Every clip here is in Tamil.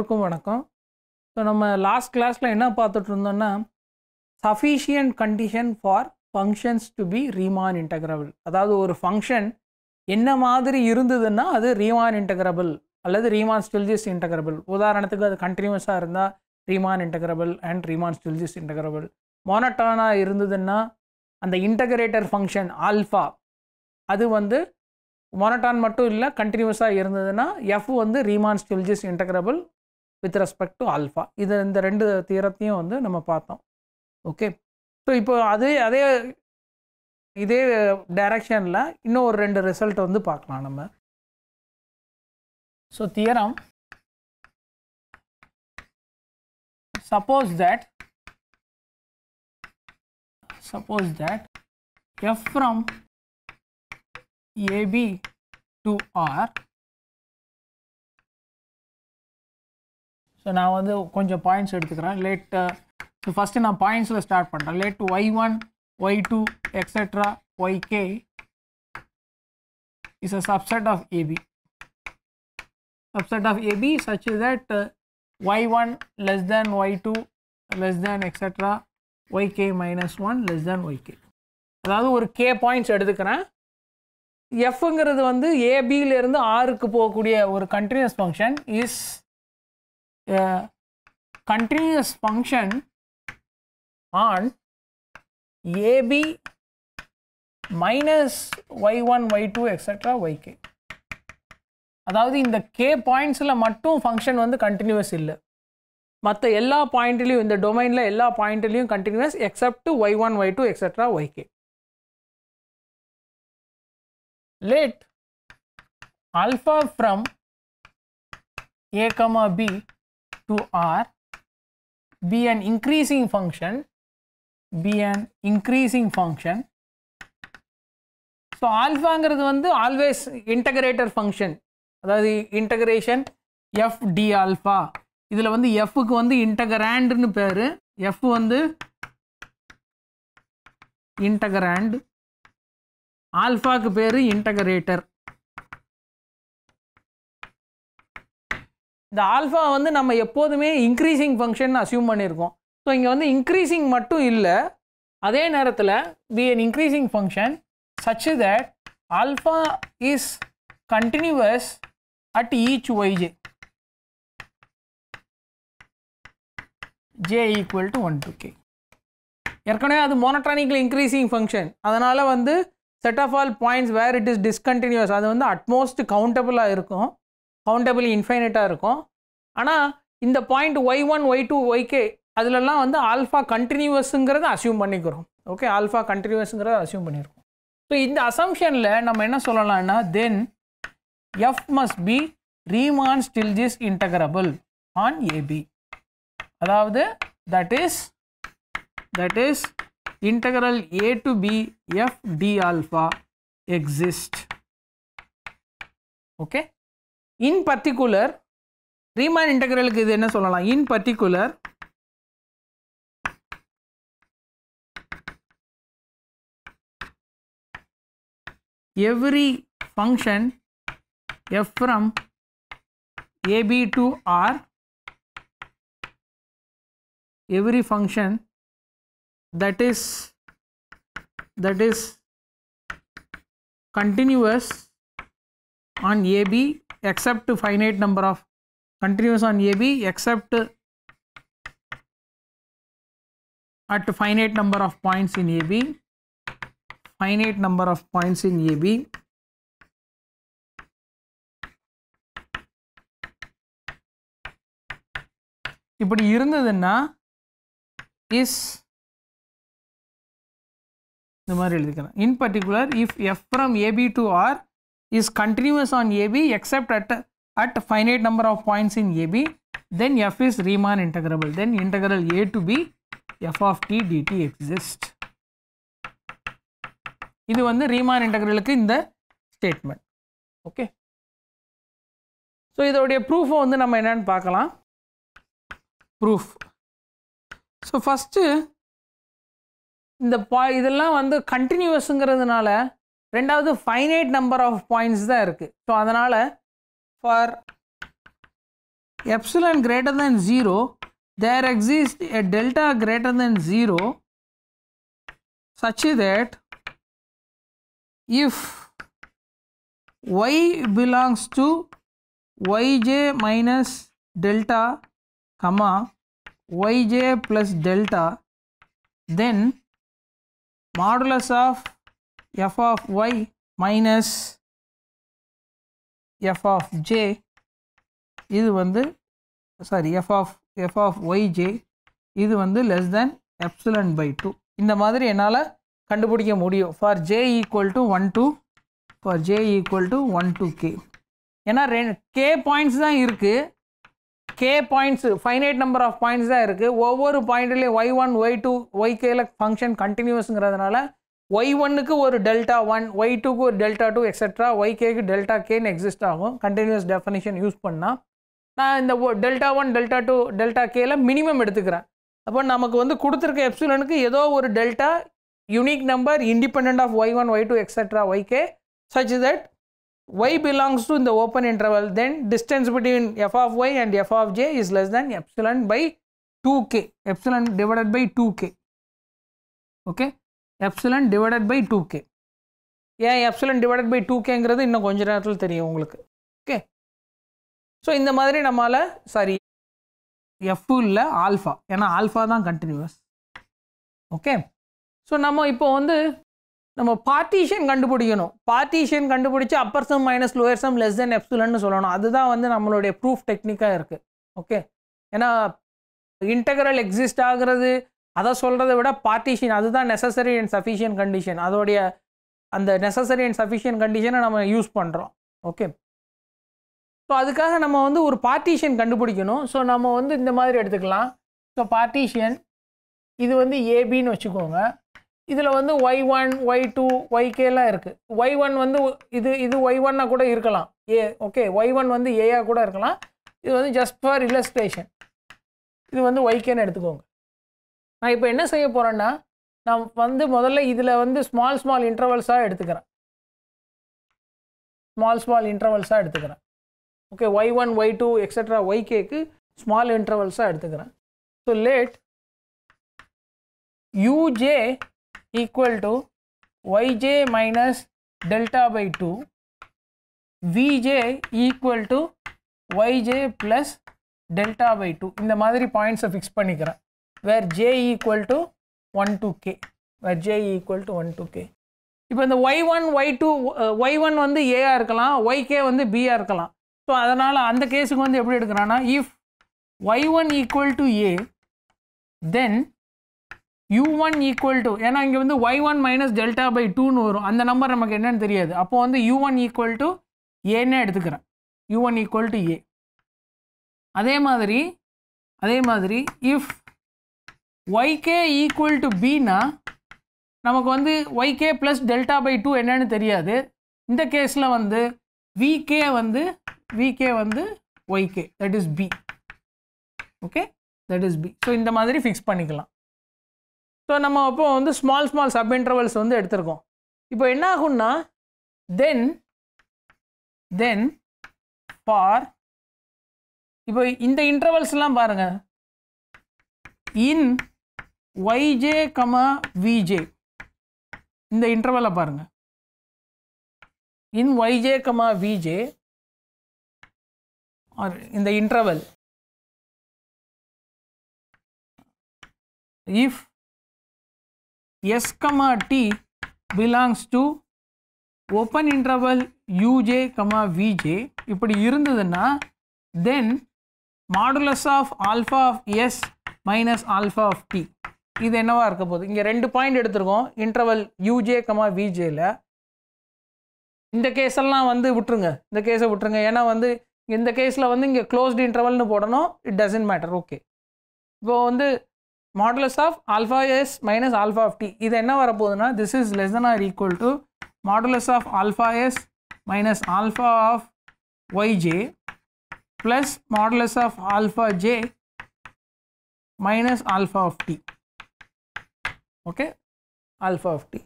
எல்லோருக்கும் வணக்கம் ஸோ நம்ம லாஸ்ட் கிளாஸில் என்ன பார்த்துட்டு இருந்தோம்னா sufficient condition for functions to be Riemann integrable அதாவது ஒரு ஃபங்க்ஷன் என்ன மாதிரி இருந்ததுன்னா அது ரீமான் இன்டகிரபிள் அல்லது ரீமான் ஸ்டில்ஜிஸ் இன்டகிரபிள் உதாரணத்துக்கு அது கண்டினியூஸாக இருந்தால் Riemann integrable and Riemann Stieltjes integrable மோனட்டானாக இருந்ததுன்னா அந்த இன்டகிரேட்டர் ஃபங்க்ஷன் ஆல்ஃபா அது வந்து மொனட்டான் மட்டும் இல்லை கண்டினியூஸாக இருந்ததுன்னா எஃப் வந்து Riemann Stieltjes integrable with respect to alpha இது இந்த ரெண்டு தீரத்தையும் வந்து நம்ம பார்த்தோம் ஓகே ஸோ இப்போ அதே அதே இதே டைரக்ஷனில் இன்னும் ஒரு ரெண்டு ரிசல்ட் வந்து பார்க்கலாம் நம்ம so theorem suppose that suppose that F from AB to R so நான் வந்து கொஞ்சம் பாயிண்ட்ஸ் எடுத்துக்கிறேன் லேட் ஸோ ஃபஸ்ட்டு நான் பாயிண்ட்ஸில் ஸ்டார்ட் பண்ணுறேன் let Y one Y two etcetera Y K of AB subset of AB such that Y one less than Y two less than less Y K minus one less than Y K அதாவது ஒரு கே பாயிண்ட்ஸ் எடுத்துக்கிறேன் எஃப்ங்கிறது வந்து ஏபியிலேருந்து ஆறுக்கு போகக்கூடிய ஒரு continuous function is a continuous function on AB minus y1, y2 etc. yk அதாவது இந்த k பாயிண்ட்ஸில் மட்டும் ஃபங்க்ஷன் வந்து கண்டினியூஸ் இல்லை மற்ற எல்லா பாயிண்ட்லேயும் இந்த டொமைனில் எல்லா பாயிண்ட்லேயும் continuous except Y one Y two etcetera Y K let alpha from ஏகமா B to R be an increasing function, be an increasing function. So, alpha is always integrator function that is integration f d alpha This is the f integrand, f வந்து integrand alpha is integrator இந்த ஆல்ஃபா வந்து நம்ம எப்போதுமே இன்க்ரீஸிங் ஃபங்க்ஷன் அசியூம் பண்ணியிருக்கோம் ஸோ இங்கே வந்து இன்க்ரீஸிங் மட்டும் இல்லை அதே நேரத்தில் be an increasing function such that alpha is continuous at each YJ J equal to one to K ஏற்கனவே அது மோனட்ரானிக்கில் இன்க்ரீஸிங் ஃபங்க்ஷன் அதனால் வந்து set of all points where it is discontinuous அது வந்து அட்மோஸ்ட் கவுண்டபுளாக இருக்கும் கவுண்டபிளி இன்ஃபைனட்டாக இருக்கும் ஆனால் இந்த point Y one Y two YK அதிலெல்லாம் வந்து ஆல்ஃபா கண்டினியூவஸுங்கிறத அசியூம் பண்ணிக்கிறோம் ஓகே ஆல்ஃபா கண்டினியூவஸுங்கிறத அசியூம் பண்ணியிருக்கோம் ஸோ இந்த அசம்ஷனில் நம்ம என்ன சொல்லலாம்னா then F must be Riemann ஜிஸ் இன்டகரபிள் ஆன் ஏபி அதாவது that is that is integral A to B F D alpha exist okay in particular riemann integral ku idu enna solalam in particular every function f from ab to r every function that is that is continuous on ab except finite number of continuous on AB except at finite number of points in AB finite number of points in AB இப்படி இருந்ததுன்னா இஸ் இந்த மாதிரி எழுதிக்கலாம் in particular if F from AB to R is continuous on AB except at, at finite number of points in AB, then f is Riemann integrable. Then integral a to b f of t dt exists. இது வந்து ரீமான் இன்டகிரலுக்கு இந்த ஸ்டேட்மெண்ட் ஓகே ஸோ இதோடைய ப்ரூஃபை வந்து நம்ம என்னென்னு பார்க்கலாம் ப்ரூஃப் ஸோ ஃபஸ்ட்டு இந்த பா இதெல்லாம் வந்து கண்டினியூவஸுங்கிறதுனால ரெண்டாவது ஃபைனைட் நம்பர் ஆஃப் பாயிண்ட்ஸ் தான் இருக்குது ஸோ அதனால் for epsilon greater than zero there exists a delta greater than 0 such that if y belongs to yj minus delta comma yj plus delta then modulus of f of y minus f of j இது வந்து sorry f of f of yj இது வந்து less than epsilon by two இந்த மாதிரி என்னால் கண்டுபிடிக்க முடியும் for J equal to one two for J equal to one two K ஏன்னா ரெண்டு கே பாயிண்ட்ஸ் தான் இருக்குது K points finite number of points தான் இருக்குது ஒவ்வொரு பாயிண்ட்லேயும் Y one Y two Y கேல ஃபங்க்ஷன் கண்டினியூஸுங்கிறதுனால ஒய் ஒன்னுக்கு ஒரு டெல்டா ஒன் ஒய் டூக்கு ஒரு டெல்டா டூ எக்ஸெட்ரா ஒய் கேக்கு டெல்டா கேன்னு எக்ஸிஸ்ட் ஆகும் கண்டினியூஸ் டெஃபினிஷன் யூஸ் பண்ணால் நான் இந்த delta one delta two delta கேல மினிமம் எடுத்துக்கிறேன் அப்போ நமக்கு வந்து கொடுத்துருக்க எப்சிலனுக்கு ஏதோ ஒரு delta unique number independent of Y one Y two etcetera Y K such that Y belongs to இந்த open interval then distance between F of Y and F of J is less is epsilon by two K epsilon divided by two K okay epsilon divided by two K ஏன் எப்சிலன் டிவைடட் பை டூ கேங்கிறது இன்னும் கொஞ்சம் நேரத்தில் தெரியும் உங்களுக்கு ஓகே ஸோ இந்த மாதிரி நம்மளால் சாரி எஃப் இல்லை ஆல்ஃபா ஏன்னா ஆல்ஃபா தான் கண்டினியூவஸ் ஓகே ஸோ நம்ம இப்போ வந்து நம்ம பார்ட்டிஷன் கண்டுபிடிக்கணும் பார்ட்டிஷன் கண்டுபிடிச்சி upper sum minus lower sum less than எப்சுலன்னு சொல்லணும் அதுதான் வந்து நம்மளுடைய ப்ரூஃப் டெக்னிக்காக இருக்குது ஓகே ஏன்னா இன்டகரல் எக்ஸிஸ்ட் ஆகிறது அதை சொல்கிறத விட பார்ட்டிஷன் அதுதான் நெசசரி அண்ட் சஃபிஷியன்ட் கண்டிஷன் அதோடைய அந்த நெசசரி அண்ட் சஃபிஷியன்ட் கண்டிஷனை நம்ம யூஸ் பண்ணுறோம் ஓகே ஸோ அதுக்காக நம்ம வந்து ஒரு பார்ட்டிஷன் கண்டுபிடிக்கணும் ஸோ நம்ம வந்து இந்த மாதிரி எடுத்துக்கலாம் ஸோ பார்ட்டிஷன் இது வந்து ஏபின்னு வச்சுக்கோங்க இதில் வந்து ஒய் ஒன் ஒய் டூ ஒய்கேலாம் இருக்குது ஒய் ஒன் வந்து இது இது ஒய் ஒன்னாக கூட இருக்கலாம் ஏ ஓகே ஒய் ஒன் வந்து ஏயாக கூட இருக்கலாம் இது வந்து ஜஸ்ட் ஃபார் இல்லஸ்ட்ரேஷன் இது வந்து ஒய்கேன்னு எடுத்துக்கோங்க நான் இப்போ என்ன செய்ய போகிறேன்னா நான் வந்து முதல்ல இதில் வந்து ஸ்மால் ஸ்மால் இன்டர்வல்ஸாக எடுத்துக்கிறேன் ஸ்மால் ஸ்மால் இன்டர்வல்ஸாக எடுத்துக்கிறேன் okay Y one Y two etcetera Y கேக்கு ஸ்மால் இன்டர்வல்ஸாக எடுத்துக்கிறேன் so let UJ equal to YJ minus delta by two VJ equal to YJ plus delta by two இந்த மாதிரி பாயிண்ட்ஸை ஃபிக்ஸ் பண்ணிக்கிறேன் where j equal to 1 to k where j equal to 1 to k இப்போ இந்த Y one Y two Y one வந்து ஏஆ இருக்கலாம் ஒய் வந்து பிஆ இருக்கலாம் ஸோ அதனால் அந்த கேஸுக்கு வந்து எப்படி எடுக்கிறான்னா if Y one equal to A then U one equal to ஏன்னா இங்கே வந்து Y one minus delta by டூன்னு வரும் அந்த நம்பர் நமக்கு என்னன்னு தெரியாது அப்போ வந்து யூ ஒன் ஈக்குவல் டு ஏன்னே எடுத்துக்கிறேன் U one equal to A அதே மாதிரி அதே மாதிரி இஃப் ஒய்கே ஈக்குவல் டு நா, நமக்கு வந்து YK plus delta by two என்னன்னு தெரியாது இந்த கேஸில் வந்து விகே வந்து விகே வந்து YK that is B okay that is B so இந்த மாதிரி ஃபிக்ஸ் பண்ணிக்கலாம் ஸோ நம்ம அப்போம் வந்து ஸ்மால் ஸ்மால் சப் இன்டர்வல்ஸ் வந்து எடுத்திருக்கோம் இப்போ என்ன then, தென் தென் இப்போ இந்த இன்டர்வல்ஸ்லாம் பாருங்கள் இன் yj, vj இந்த இன்டர்வலை பாருங்க இன் yj, vj இந்த in if s t belongs to open interval uj vj இப்படி இருந்ததுன்னா then modulus of alpha of s minus alpha of t இது என்னவாக இருக்க போகுது இங்கே ரெண்டு பாயிண்ட் எடுத்திருக்கோம் இன்டர்வல் யூஜே கமா விஜேயில் இந்த கேஸெல்லாம் வந்து விட்டுருங்க இந்த கேஸை விட்டுருங்க ஏன்னா வந்து இந்த கேஸில் வந்து இங்கே க்ளோஸ்டு இன்டர்வல்னு போடணும் இட் டசன்ட் மேட்டர் ஓகே இப்போது வந்து modulus of alpha s minus alpha of t இது என்ன வரப்போகுதுன்னா this is less than or equal to modulus of alpha s minus alpha of y j plus modulus of alpha j minus alpha of t okay alpha of t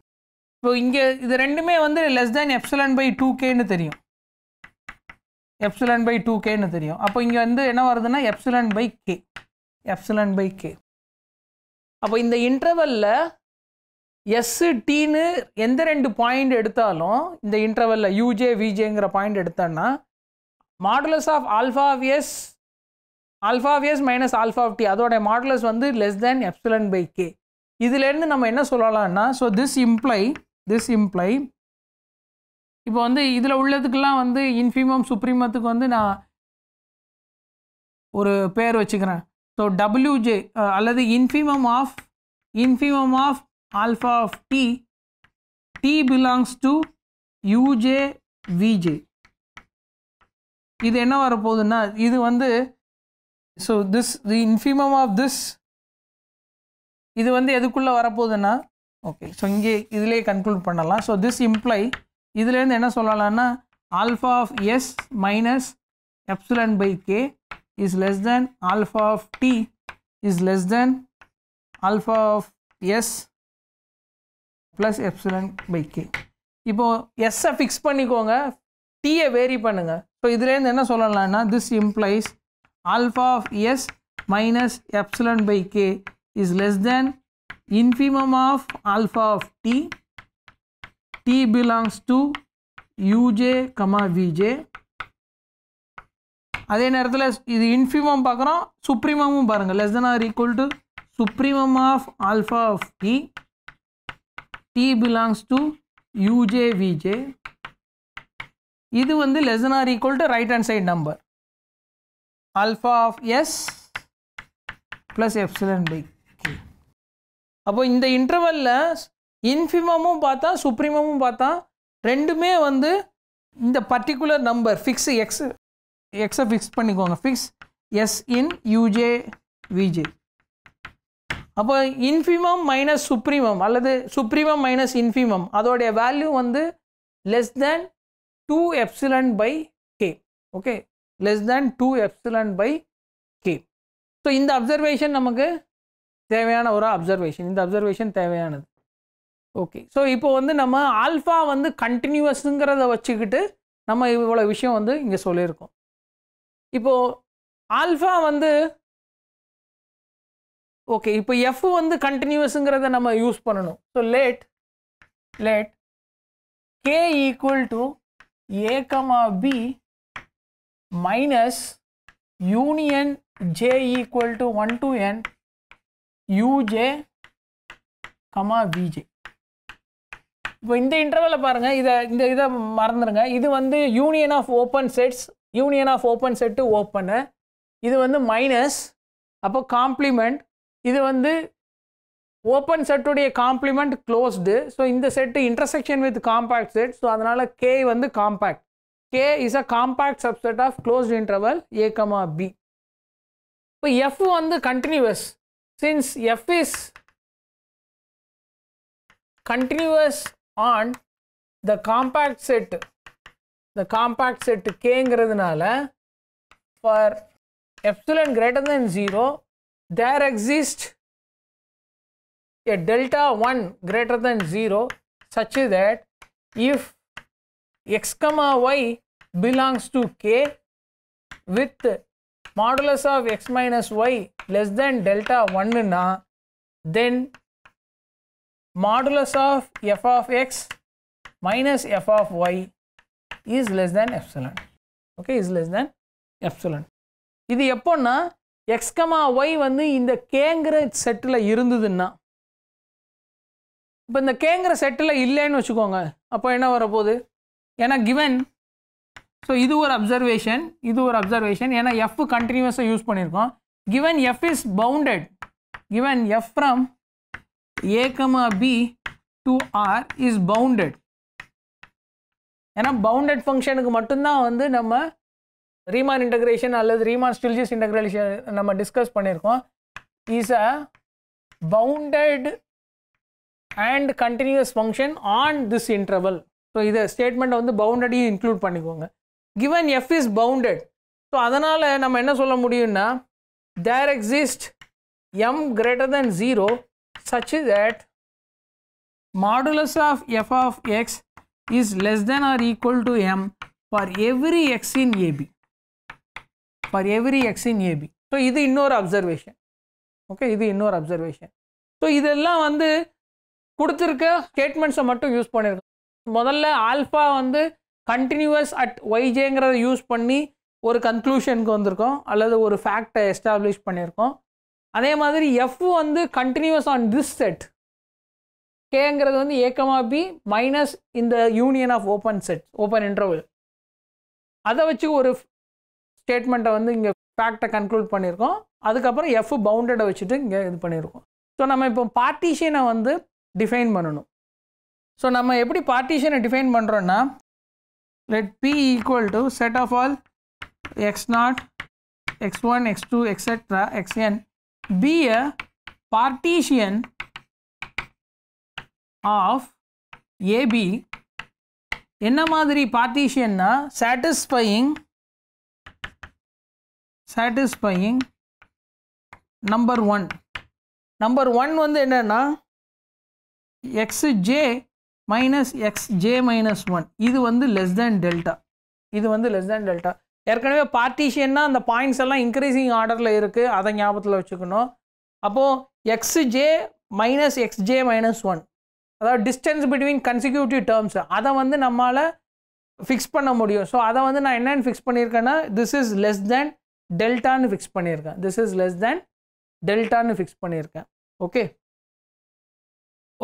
இப்போ இங்கே இது ரெண்டுமே வந்து less than epsilon by two கேன்னு தெரியும் எப்சலன் பை டூ கேன்னு தெரியும் அப்போ இங்கே வந்து என்ன வருதுன்னா epsilon by k epsilon by k அப்போ இந்த இன்டர்வலில் எஸ் டீன்னு எந்த ரெண்டு பாயிண்ட் எடுத்தாலும் இந்த இன்டர்வலில் யூஜே விஜேங்கிற பாயிண்ட் எடுத்தோன்னா modulus of alpha alpha s minus alpha of t அதோடைய மாடுலஸ் வந்து less than epsilon by k இதுலேருந்து நம்ம என்ன சொல்லலாம்னா so this imply this imply இப்போ வந்து இதில் உள்ளதுக்கெல்லாம் வந்து இன்ஃபீமம் சுப்ரீமத்துக்கு வந்து நான் ஒரு பேர் வச்சுக்கிறேன் ஸோ டபிள்யூஜே அல்லது infimum of infimum of alpha of t t belongs to u j v j இது என்ன வரப்போகுதுன்னா இது வந்து so this the infimum of this இது வந்து எதுக்குள்ளே வரப்போகுதுன்னா ஓகே ஸோ இங்கே இதிலே கன்க்ளூட் பண்ணலாம் ஸோ திஸ் இம்ப்ளை இதுலேருந்து என்ன சொல்லலாம்னா alpha of s minus epsilon by k is less than alpha of t is less than alpha of s plus epsilon by k இப்போது எஸ்ஸை ஃபிக்ஸ் பண்ணிக்கோங்க டீயை வேரி பண்ணுங்கள் ஸோ இதுலேருந்து என்ன சொல்லலாம்னா this implies alpha of s minus epsilon by k is less than infimum of alpha of t t belongs to uj comma vj அதே நேரத்தில் இது இன்ஃபிமம் பார்க்குறோம் சுப்ரீமமும் பாருங்கள் less than or equal to supremum of alpha of t t belongs to u j v j இது வந்து less than or equal to right hand side number alpha of s plus epsilon by அப்போ இந்த இன்டர்வலில் இன்ஃபிமமும் பார்த்தா சுப்ரீமமும் பார்த்தா ரெண்டுமே வந்து இந்த பர்டிகுலர் நம்பர் ஃபிக்ஸ் எக்ஸ் எக்ஸை ஃபிக்ஸ் பண்ணிக்கோங்க fix s in u j v j அப்போ இன்ஃபிமம் மைனஸ் சுப்ரீமம் அல்லது சுப்ரீமம் மைனஸ் இன்ஃபிமம் அதோடைய வேல்யூ வந்து less than two epsilon by k okay less than two epsilon by K so இந்த அப்சர்வேஷன் நமக்கு தேவையான ஒரு அப்சர்வேஷன் இந்த அப்சர்வேஷன் தேவையானது ஓகே ஸோ இப்போ வந்து நம்ம ஆல்ஃபா வந்து கண்டினியூவஸுங்கிறத வச்சுக்கிட்டு நம்ம இவ்வளோ விஷயம் வந்து இங்கே சொல்லியிருக்கோம் இப்போது ஆல்ஃபா வந்து ஓகே இப்போ எஃப் வந்து கண்டினியூவஸுங்கிறத நம்ம யூஸ் பண்ணணும் so let let k equal to a comma B minus union J equal to one to n u j comma இப்போ இந்த இன்டர்வலில் பாருங்கள் இதை இந்த இதை மறந்துடுங்க இது வந்து union of open sets union of open set open இது வந்து மைனஸ் அப்போ காம்ப்ளிமெண்ட் இது வந்து ஓப்பன் செட்டுடைய காம்ப்ளிமெண்ட் க்ளோஸ்டு ஸோ இந்த set intersection with compact set so அதனால் கே வந்து compact k is a compact subset of closed interval a comma b இப்போ எஃப் வந்து continuous since f is continuous on the compact set the compact set K, kங்கிறதுனால for epsilon greater than 0 there exists a delta 1 greater than 0 such that if x comma y belongs to k with modulus of x minus y less than delta ஒன்னுன்னா then modulus of f of x minus f of y is less than epsilon okay is less than epsilon இது எப்போன்னா எக்ஸ்கமா ஒய் வந்து இந்த கேங்கிற செட்டில் இருந்ததுன்னா இப்போ இந்த கேங்கிற செட்டில் இல்லைன்னு வச்சுக்கோங்க அப்போ என்ன வரப்போகுது ஏன்னா கிவன் ஸோ இது ஒரு அப்சர்வேஷன் இது ஒரு அப்சர்வேஷன் ஏன்னா எஃப் கண்டினியூஸாக யூஸ் பண்ணியிருக்கோம் given f is bounded given f from a b to R is bounded ஏன்னா பவுண்டட் ஃபங்க்ஷனுக்கு மட்டும்தான் வந்து நம்ம ரீமான் இன்டகிரேஷன் அல்லது ரீமான் ஸ்டில்ஜிஸ் இன்டகிரேஷன் நம்ம டிஸ்கஸ் பண்ணியிருக்கோம் is a bounded and continuous function on this interval so இதை ஸ்டேட்மெண்ட்டை வந்து பவுண்டடியும் இன்க்ளூட் பண்ணிக்கோங்க given f is bounded so அதனால் நம்ம என்ன சொல்ல முடியும்னா there exist m greater than zero such that modulus of f of X is less than or equal to m for every x in a b for every x in a b so இது இன்னொரு அப்சர்வேஷன் ஓகே இது இன்னொரு அப்சர்வேஷன் ஸோ இதெல்லாம் வந்து கொடுத்துருக்க ஸ்டேட்மெண்ட்ஸை மட்டும் யூஸ் பண்ணியிருக்கோம் முதல்ல ஆல்ஃபா வந்து கண்டினியூவஸ் அட் ஒய்ஜேங்கிறத யூஸ் பண்ணி ஒரு கன்க்ளூஷனுக்கு வந்திருக்கோம் அல்லது ஒரு ஃபேக்டை எஸ்டாப்ளிஷ் பண்ணியிருக்கோம் அதே மாதிரி எஃப் வந்து கண்டினியூவஸ் ஆன் திஸ் செட் கேங்கிறது வந்து ஏக்கமாக பி மைனஸ் இந்த union of open set open interval அதை வச்சு ஒரு ஸ்டேட்மெண்ட்டை வந்து இங்கே ஃபேக்டை கன்க்ளூட் பண்ணியிருக்கோம் அதுக்கப்புறம் எஃப் பவுண்டடை வச்சுட்டு இங்கே இது பண்ணியிருக்கோம் ஸோ நம்ம இப்போ பார்ட்டிஷனை வந்து டிஃபைன் பண்ணணும் ஸோ நம்ம எப்படி பார்ட்டிஷனை டிஃபைன் பண்ணுறோன்னா let P equal to set of all x0, x1, x2, etc., xn be a partition of AB என்ன மாதிரி பார்ட்டிஷியன்னா satisfying satisfying number one number one வந்து என்னன்னா x j minus x j minus one இது வந்து லெஸ் தேன் டெல்டா இது வந்து லெஸ் தேன் டெல்டா ஏற்கனவே பார்ட்டிஷியன்னா அந்த பாயிண்ட்ஸ் எல்லாம் இன்க்ரீசிங் ஆர்டரில் இருக்குது அதை ஞாபகத்தில் வச்சுக்கணும் அப்போது x j minus x j minus one அதாவது டிஸ்டன்ஸ் பிட்வீன் கன்சிக்யூட்டிவ் டேர்ம்ஸ் அதை வந்து நம்மளால் ஃபிக்ஸ் பண்ண முடியும் ஸோ அதை வந்து நான் என்னென்னு ஃபிக்ஸ் பண்ணியிருக்கேன்னா திஸ் இஸ் லெஸ் தேன் டெல்டான்னு ஃபிக்ஸ் பண்ணியிருக்கேன் திஸ் இஸ் லெஸ் தேன் டெல்டான்னு ஃபிக்ஸ் பண்ணியிருக்கேன் ஓகே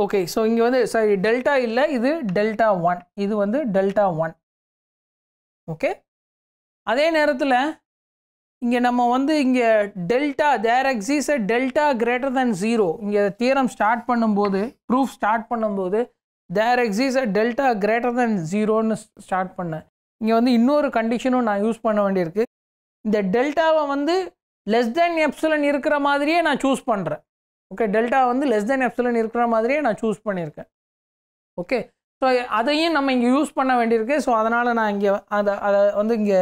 ஓகே ஸோ இங்கே வந்து சாரி டெல்டா இல்லை இது டெல்டா ஒன் இது வந்து டெல்டா ஒன் ஓகே அதே நேரத்தில் இங்கே நம்ம வந்து இங்கே delta there exists a delta greater than zero இங்கே தியரம் ஸ்டார்ட் பண்ணும்போது ப்ரூஃப் ஸ்டார்ட் பண்ணும்போது there exists a delta greater than ஜீரோன்னு ஸ்டார்ட் பண்ணேன் இங்கே வந்து இன்னொரு கண்டிஷனும் நான் யூஸ் பண்ண வேண்டியிருக்கு இந்த டெல்டாவை வந்து லெஸ் தேன் எப்சிலன் இருக்கிற மாதிரியே நான் சூஸ் பண்ணுறேன் ஓகே டெல்டா வந்து லெஸ் தென் எஃப்சிலன் இருக்கிற மாதிரியே நான் சூஸ் பண்ணியிருக்கேன் ஓகே ஸோ அதையும் நம்ம இங்கே யூஸ் பண்ண வேண்டியிருக்கு ஸோ அதனால் நான் இங்கே அதை அதை வந்து இங்கே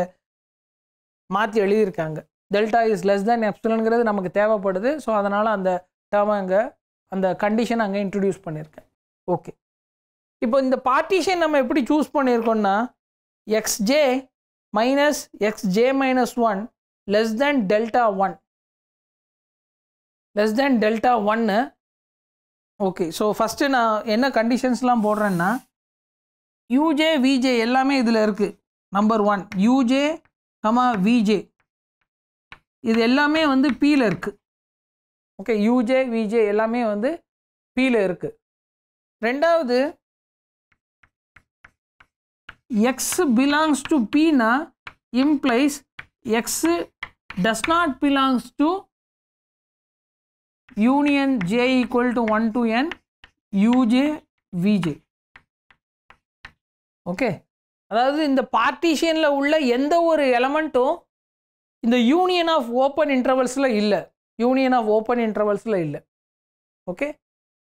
மாற்றி எழுதியிருக்காங்க டெல்டா இஸ் லெஸ் தென் எஃப்சிலனுங்கிறது நமக்கு தேவைப்படுது ஸோ அதனால் அந்த டேர்மை அங்கே அந்த கண்டிஷன் அங்கே இன்ட்ரடியூஸ் பண்ணியிருக்கேன் ஓகே இப்போ இந்த பார்ட்டிஷன் நம்ம எப்படி சூஸ் பண்ணியிருக்கோம்னா x j minus x j minus one less than delta one less than delta ஒன்னு ஓகே ஸோ ஃபஸ்ட்டு நான் என்ன கண்டிஷன்ஸ்லாம் போடுறேன்னா யூஜே விஜே எல்லாமே இதில் இருக்குது number one u j comma v j இது எல்லாமே வந்து பியில் இருக்குது ஓகே யூஜே விஜே எல்லாமே வந்து பியில் இருக்குது ரெண்டாவது எக்ஸ் பிலாங்ஸ் டு பீனா implies x does not belongs to union j equal to 1 to n uj vj okay அதாவது இந்த பார்ட்டிஷியனில் உள்ள எந்த ஒரு எலமெண்ட்டும் இந்த யூனியன் ஆஃப் ஓப்பன் இன்டர்வல்ஸில் இல்லை யூனியன் ஆஃப் ஓப்பன் இன்டர்வல்ஸில் இல்லை ஓகே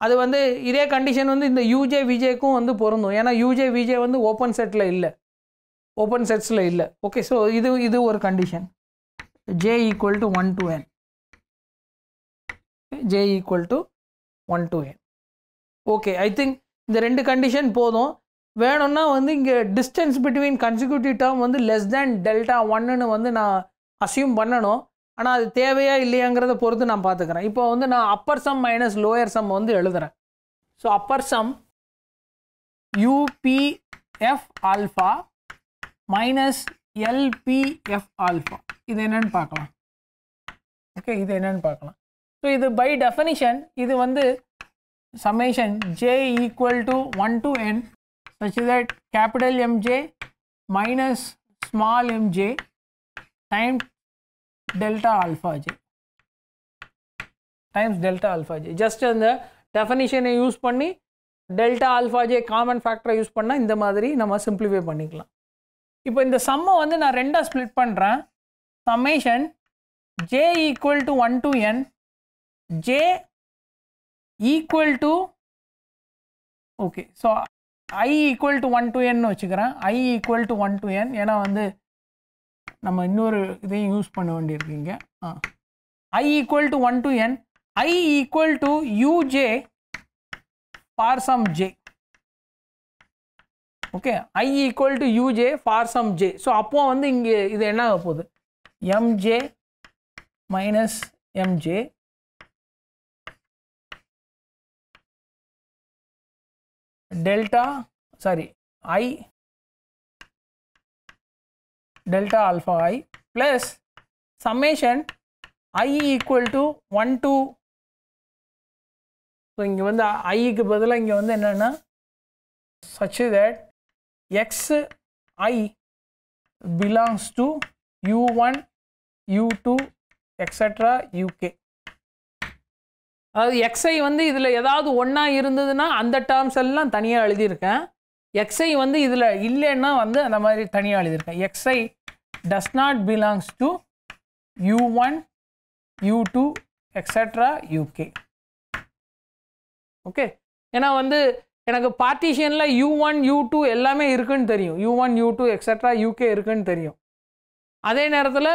அது வந்து இதே கண்டிஷன் வந்து இந்த யூஜே விஜேக்கும் வந்து பொருந்தும் ஏன்னா யூஜே விஜே வந்து ஓப்பன் செட்டில் இல்லை ஓப்பன் செட்ஸில் இல்லை ஓகே ஸோ இது இது ஒரு condition j equal to one to n j equal to one to n okay I think இந்த ரெண்டு கண்டிஷன் போதும் வேணும்னா வந்து இங்கே டிஸ்டன்ஸ் பிட்வீன் கன்சிக்யூட்டிவ் டேர்ம் வந்து லெஸ் தேன் டெல்டா ஒன்னுன்னு வந்து நான் அசியூம் பண்ணணும் ஆனால் அது தேவையா இல்லையாங்கிறத பொறுத்து நான் பார்த்துக்கிறேன் இப்போ வந்து நான் upper sum minus lower sum வந்து எழுதுகிறேன் so upper sum u p f alpha minus l p f alpha இது என்னன்னு பார்க்கலாம் ஓகே இது என்னன்னு பார்க்கலாம் ஸோ இது பை டெஃபனிஷன் இது வந்து summation j equal to one to n such that capital MJ minus small m j time delta alpha j times delta alpha j just அந்த டெஃபனிஷனை யூஸ் பண்ணி டெல்டா ஆல்ஃபா ஜே காமன் ஃபேக்டரை யூஸ் பண்ணால் இந்த மாதிரி நம்ம சிம்பிளிஃபை பண்ணிக்கலாம் இப்போ இந்த சம்மை வந்து நான் ரெண்டாக ஸ்ப்ளிட் பண்ணுறேன் summation J equal to one to n J equal to okay so i equal to 1 to n வச்சுக்கிறேன் i equal to 1 to n ஏன்னா வந்து நம்ம இன்னொரு இதையும் யூஸ் பண்ண வேண்டியிருக்கீங்க i equal to 1 to n i equal to uj for some j okay i equal to uj for some j so அப்போ வந்து இங்கே இது என்ன ஆக போகுது mj minus mj delta sorry i delta alpha i plus summation i equal to 1 to so இங்கே வந்து ஐக்கு பதிலாக இங்கே வந்து என்னென்னா such that x i belongs to u1 u2 etc uk அதாவது எக்ஸை வந்து இதில் ஏதாவது ஒன்றா இருந்ததுன்னா அந்த டேர்ம்ஸ் எல்லாம் தனியாக எழுதியிருக்கேன் எக்ஸை வந்து இதில் இல்லைன்னா வந்து அந்த மாதிரி தனியாக எழுதியிருக்கேன் எக்ஸை does not belongs to you one you two extra u k okay ஏன்னா வந்து எனக்கு பார்ட்டிஷியனில் யூ ஒன் யூ டூ எல்லாமே இருக்குன்னு தெரியும் u one you two extra u k இருக்குன்னு தெரியும் அதே நேரத்தில்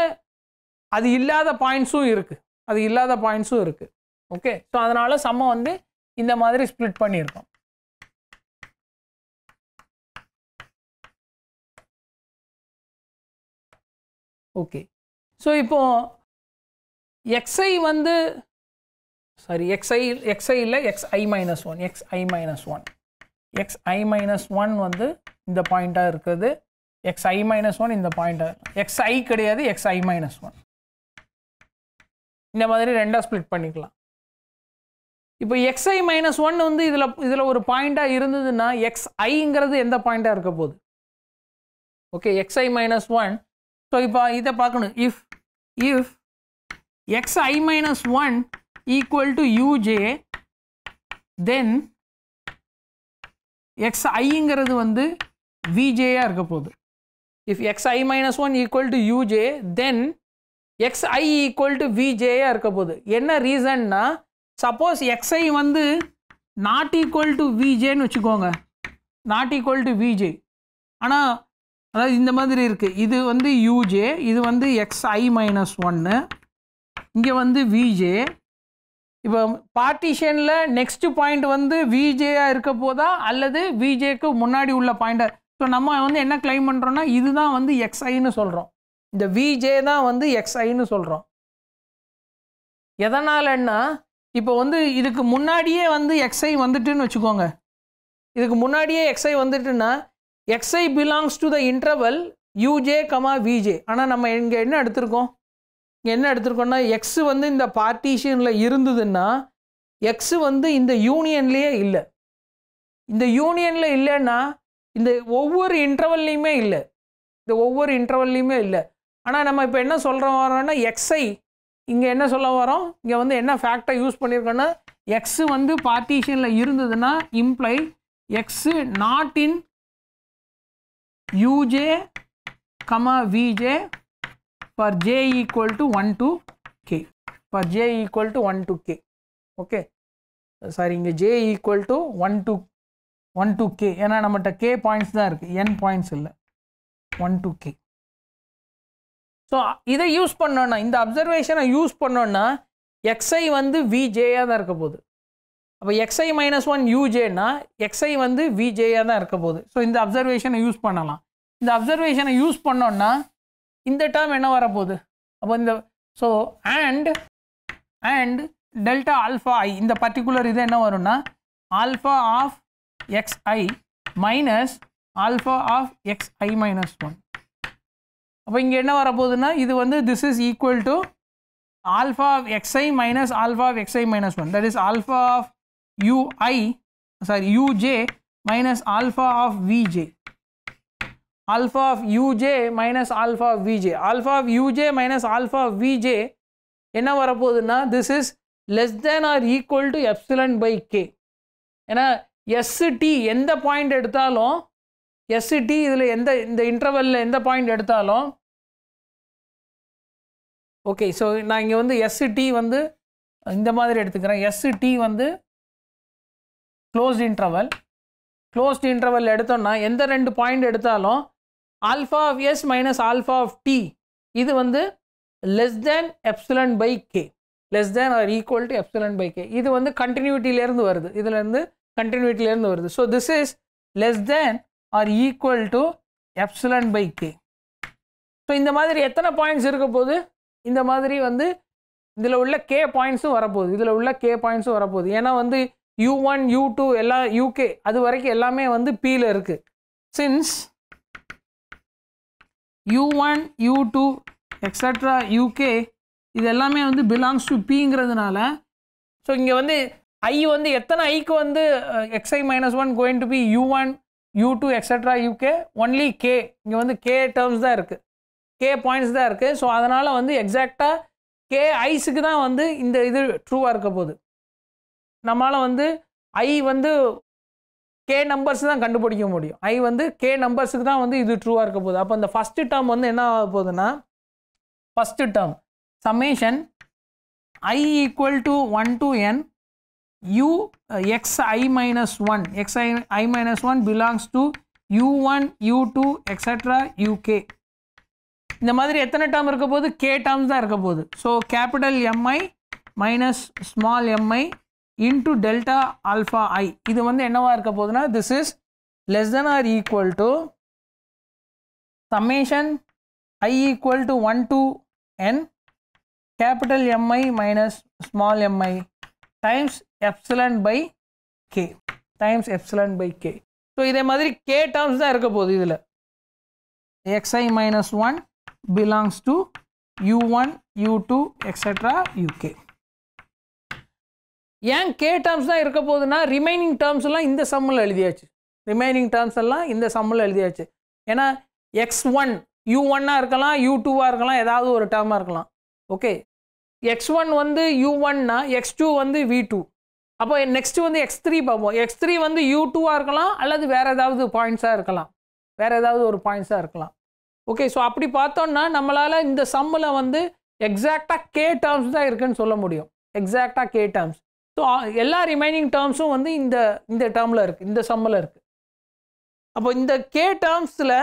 அது இல்லாத பாயிண்ட்ஸும் இருக்குது அது இல்லாத பாயிண்ட்ஸும் இருக்குது ஓகே ஸோ அதனால் சம்ம வந்து இந்த மாதிரி ஸ்ப்ளிட் பண்ணியிருக்கோம் ஓகே ஸோ இப்போ எக்ஸ்ஐ வந்து சாரி எக்ஸ்ஐ எக்ஸ்ஐ இல்லை எக்ஸ் ஐ மைனஸ் ஒன் எக்ஸ் ஐ மைனஸ் ஒன் எக்ஸ் ஐ மைனஸ் ஒன் வந்து இந்த பாயிண்ட்டாக இருக்குது எக்ஸ் ஐ மைனஸ் ஒன் இந்த பாயிண்ட்டாக எக்ஸ்ஐ எக்ஸ் ஐ கிடையாது எக்ஸ் ஐ மைனஸ் ஒன் இந்த மாதிரி ரெண்டாக ஸ்ப்ளிட் பண்ணிக்கலாம் இப்போ எக்ஸ்ஐ மைனஸ் ஒன் வந்து இதில் இதில் ஒரு பாயிண்ட்டாக இருந்ததுன்னா எக்ஸ் ஐங்கிறது எந்த பாயிண்ட்டாக இருக்க போகுது okay x i minus one so இப்போ இதை பார்க்கணும் if if x I minus one equal to u j then x ஐங்கிறது வந்து விஜேயாக இருக்க போகுது if x I minus one equal to u j then x i equal to விஜேயாக இருக்க போகுது என்ன ரீசன்னா சப்போஸ் எக்ஸை வந்து நாட் ஈக்குவல் டு விஜேன்னு வச்சுக்கோங்க நாட் ஈக்குவல் டு விஜே ஆனால் அதாவது இந்த மாதிரி இருக்குது இது வந்து யூஜே இது வந்து எக்ஸ்ஐ மைனஸ் ஒன்று இங்கே வந்து விஜே இப்போ பார்ட்டிஷனில் நெக்ஸ்ட் பாயிண்ட் வந்து விஜேயாக இருக்க போதா அல்லது விஜேக்கு முன்னாடி உள்ள பாயிண்ட்டை ஸோ நம்ம வந்து என்ன கிளைம் பண்ணுறோன்னா இதுதான் வந்து எக்ஸ்ஐன்னு சொல்கிறோம் இந்த விஜே தான் வந்து எக்ஸ்ஐன்னு சொல்கிறோம் எதனாலன்னா இப்போ வந்து இதுக்கு முன்னாடியே வந்து எக்ஸ்ஐ வந்துட்டுன்னு வச்சுக்கோங்க இதுக்கு முன்னாடியே எக்ஸ்ஐ வந்துட்டுன்னா x i belongs to the interval u j comma v j ஆனால் நம்ம இங்கே என்ன எடுத்திருக்கோம் இங்கே என்ன எடுத்திருக்கோம்னா எக்ஸ் வந்து இந்த பார்ட்டிஷனில் இருந்ததுன்னா எக்ஸ் வந்து இந்த யூனியன்லேயே இல்லை இந்த யூனியனில் இல்லைன்னா இந்த ஒவ்வொரு இன்டர்வல்லையுமே இல்லை இந்த ஒவ்வொரு இன்டர்வல்லையுமே இல்லை ஆனால் நம்ம இப்போ என்ன சொல்கிறோம்னா எக்ஸ்ஐ இங்கே என்ன சொல்ல வரோம் இங்கே வந்து என்ன ஃபேக்டை யூஸ் பண்ணியிருக்கோன்னா எக்ஸு வந்து பார்ட்டிஷனில் இருந்ததுன்னா imply x not in u j comma v j for j equal to 1 to k for j equal to 1 to k okay sorry இங்கே j equal to 1 to 1 to k ஏன்னா நம்மகிட்ட k பாயிண்ட்ஸ் தான் இருக்குது n பாயிண்ட்ஸ் இல்லை 1 to k ஸோ இதை யூஸ் பண்ணோன்னா இந்த அப்சர்வேஷனை யூஸ் பண்ணோன்னா எக்ஸ்ஐ வந்து விஜேயாக தான் இருக்க போகுது அப்போ எக்ஸ்ஐ மைனஸ் ஒன் யூஜேனா எக்ஸ்ஐ வந்து விஜேயாக தான் இருக்க போகுது ஸோ இந்த அப்சர்வேஷனை யூஸ் பண்ணலாம் இந்த அப்சர்வேஷனை யூஸ் பண்ணோன்னா இந்த டேர்ம் என்ன வரப்போகுது அப்போ இந்த so and and delta alpha i இந்த பர்டிகுலர் இது என்ன வரும்னா alpha of x i minus alpha of x i minus one அப்போ இங்கே என்ன வரப்போகுதுன்னா இது வந்து this is equal to alpha of x i minus alpha of x i minus one that is alpha of u i sorry u j minus alpha of v j alpha of u j minus alpha of v j alpha of u j minus alpha of v j என்ன வரப்போகுதுன்னா this is less than or equal to epsilon by k ஏன்னா டி எந்த பாயிண்ட் எடுத்தாலும் எஸ்டி இதில் எந்த இந்த இன்டர்வலில் எந்த பாயிண்ட் எடுத்தாலும் ஓகே ஸோ நான் இங்கே வந்து எஸ் டி வந்து இந்த மாதிரி எடுத்துக்கிறேன் எஸ்ஸு டி வந்து க்ளோஸ்ட் இன்ட்ரவல் க்ளோஸ்ட் இன்ட்ரவல் எடுத்தோம்னா எந்த ரெண்டு பாயிண்ட் எடுத்தாலும் alpha of s minus alpha of t இது வந்து less than epsilon by k less than or equal to epsilon by k இது வந்து கண்டினியூட்டிலேருந்து வருது இதுலேருந்து கண்டினியூட்டிலேருந்து வருது so this is less than or equal to epsilon by K so இந்த மாதிரி எத்தனை பாயிண்ட்ஸ் இருக்க போது இந்த மாதிரி வந்து இதில் உள்ள கே பாயிண்ட்ஸும் வரப்போகுது இதில் உள்ள கே பாயிண்ட்ஸும் வரப்போகுது ஏன்னா வந்து யூ ஒன் யூ டூ எல்லாம் யூகே அது வரைக்கும் எல்லாமே வந்து பியில் இருக்குது since U one you two extra UK இது எல்லாமே வந்து பிலாங்ஸ் டு பிங்கிறதுனால ஸோ இங்கே வந்து ஐ வந்து எத்தனை ஐக்கு வந்து XI minus one going to B U one you two extra UK only K இங்கே வந்து கே டேர்ம்ஸ் தான் இருக்குது கே பாயிண்ட்ஸ் தான் இருக்குது ஸோ அதனால் வந்து எக்ஸாக்டாக கே ஐஸுக்கு தான் வந்து இந்த இது ட்ரூவாக இருக்க போகுது நம்மளால் வந்து ஐ வந்து கே நம்பர்ஸ் தான் கண்டுபிடிக்க முடியும் ஐ வந்து கே நம்பர்ஸுக்கு தான் வந்து இது ட்ரூவாக இருக்க போகுது அப்போ இந்த ஃபஸ்ட்டு டேர்ம் வந்து என்ன ஆக போகுதுன்னா first term summation I equal to one to N U X I minus one X I I minus one belongs to you one you two extra UK இந்த மாதிரி எத்தனை டேர்ம் இருக்க போது கே டேர்ம்ஸ் தான் இருக்க போகுது so capital Mi minus small MI into delta alpha I இது வந்து என்னவா இருக்க போகுதுன்னா this is less than or equal to summation I equal to one to N capital Mi minus small MI times epsilon by K times epsilon by K so இதே மாதிரி கே டேர்ம்ஸ் தான் இருக்க போகுது இதில் XI minus one belongs to U1, U2, etc. UK. ஏன் கே டேர்ம்ஸ் தான் இருக்க போகுதுன்னா ரிமைனிங் டேர்ம்ஸ் எல்லாம் இந்த சம்மில் எழுதியாச்சு ரிமைனிங் டேர்ம்ஸ் எல்லாம் இந்த சம்மில் எழுதியாச்சு ஏன்னா எக்ஸ் ஒன் யூ ஒன்னாக இருக்கலாம் யூ டூவாக இருக்கலாம் ஏதாவது ஒரு டேர்மாக இருக்கலாம் ஓகே எக்ஸ் ஒன் வந்து யூ ஒன்னா எக்ஸ் டூ வந்து வி டூ அப்போ நெக்ஸ்ட்டு வந்து எக்ஸ் த்ரீ பார்ப்போம் எக்ஸ் த்ரீ வந்து யூ டூவாக இருக்கலாம் அல்லது வேறு ஏதாவது பாயிண்ட்ஸாக இருக்கலாம் வேறு ஏதாவது ஒரு பாயிண்ட்ஸாக இருக்கலாம் ஓகே ஸோ அப்படி பார்த்தோன்னா நம்மளால் இந்த சம்மில் வந்து எக்ஸாக்டாக கே டேர்ம்ஸ் தான் இருக்குன்னு சொல்ல முடியும் எக்ஸாக்டாக கே டேர்ம்ஸ் ஸோ எல்லா ரிமைனிங் டேர்ம்ஸும் வந்து இந்த இந்த டேர்மில் இருக்குது இந்த சம்மில் இருக்குது அப்போ இந்த கே டேர்ம்ஸில்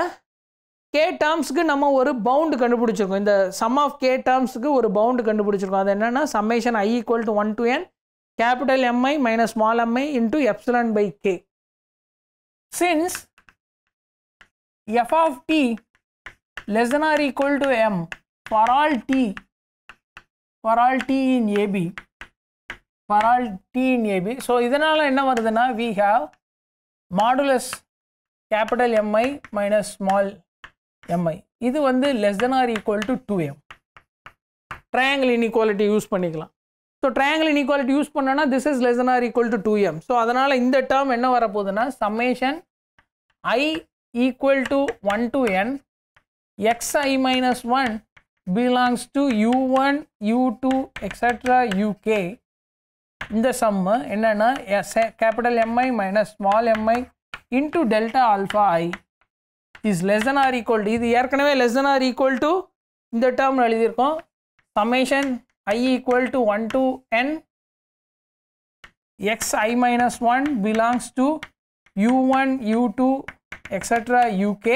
கே டேர்ம்ஸுக்கு நம்ம ஒரு பவுண்டு கண்டுபிடிச்சிருக்கோம் இந்த சம் ஆஃப் கே டேர்ம்ஸுக்கு ஒரு பவுண்டு கண்டுபிடிச்சிருக்கோம் அது என்னென்னா summation I equal to one to N capital Mi minus small MI into epsilon by K since F of T less than or equal to m for all t for all t in AB for all t in AB. So, இதனால் என்ன வருதுனா we have modulus capital MI minus small MI இது வந்து less than or equal to 2M triangle inequality use பண்ணிக்கலாம் so triangle inequality use பண்ணனா this is less than or equal to 2m so அதனால் இந்த term என்ன வரப்போதுனா summation i equal to 1 to n xi minus 1 belongs to u1, u2, etc., uk. In the sum, enna S, capital Mi minus small mi into delta alpha i is less than or equal to, The this is less than or equal to, in the term, rikon, summation i equal to 1 to n, xi minus 1 belongs to u1, u2, etc., uk.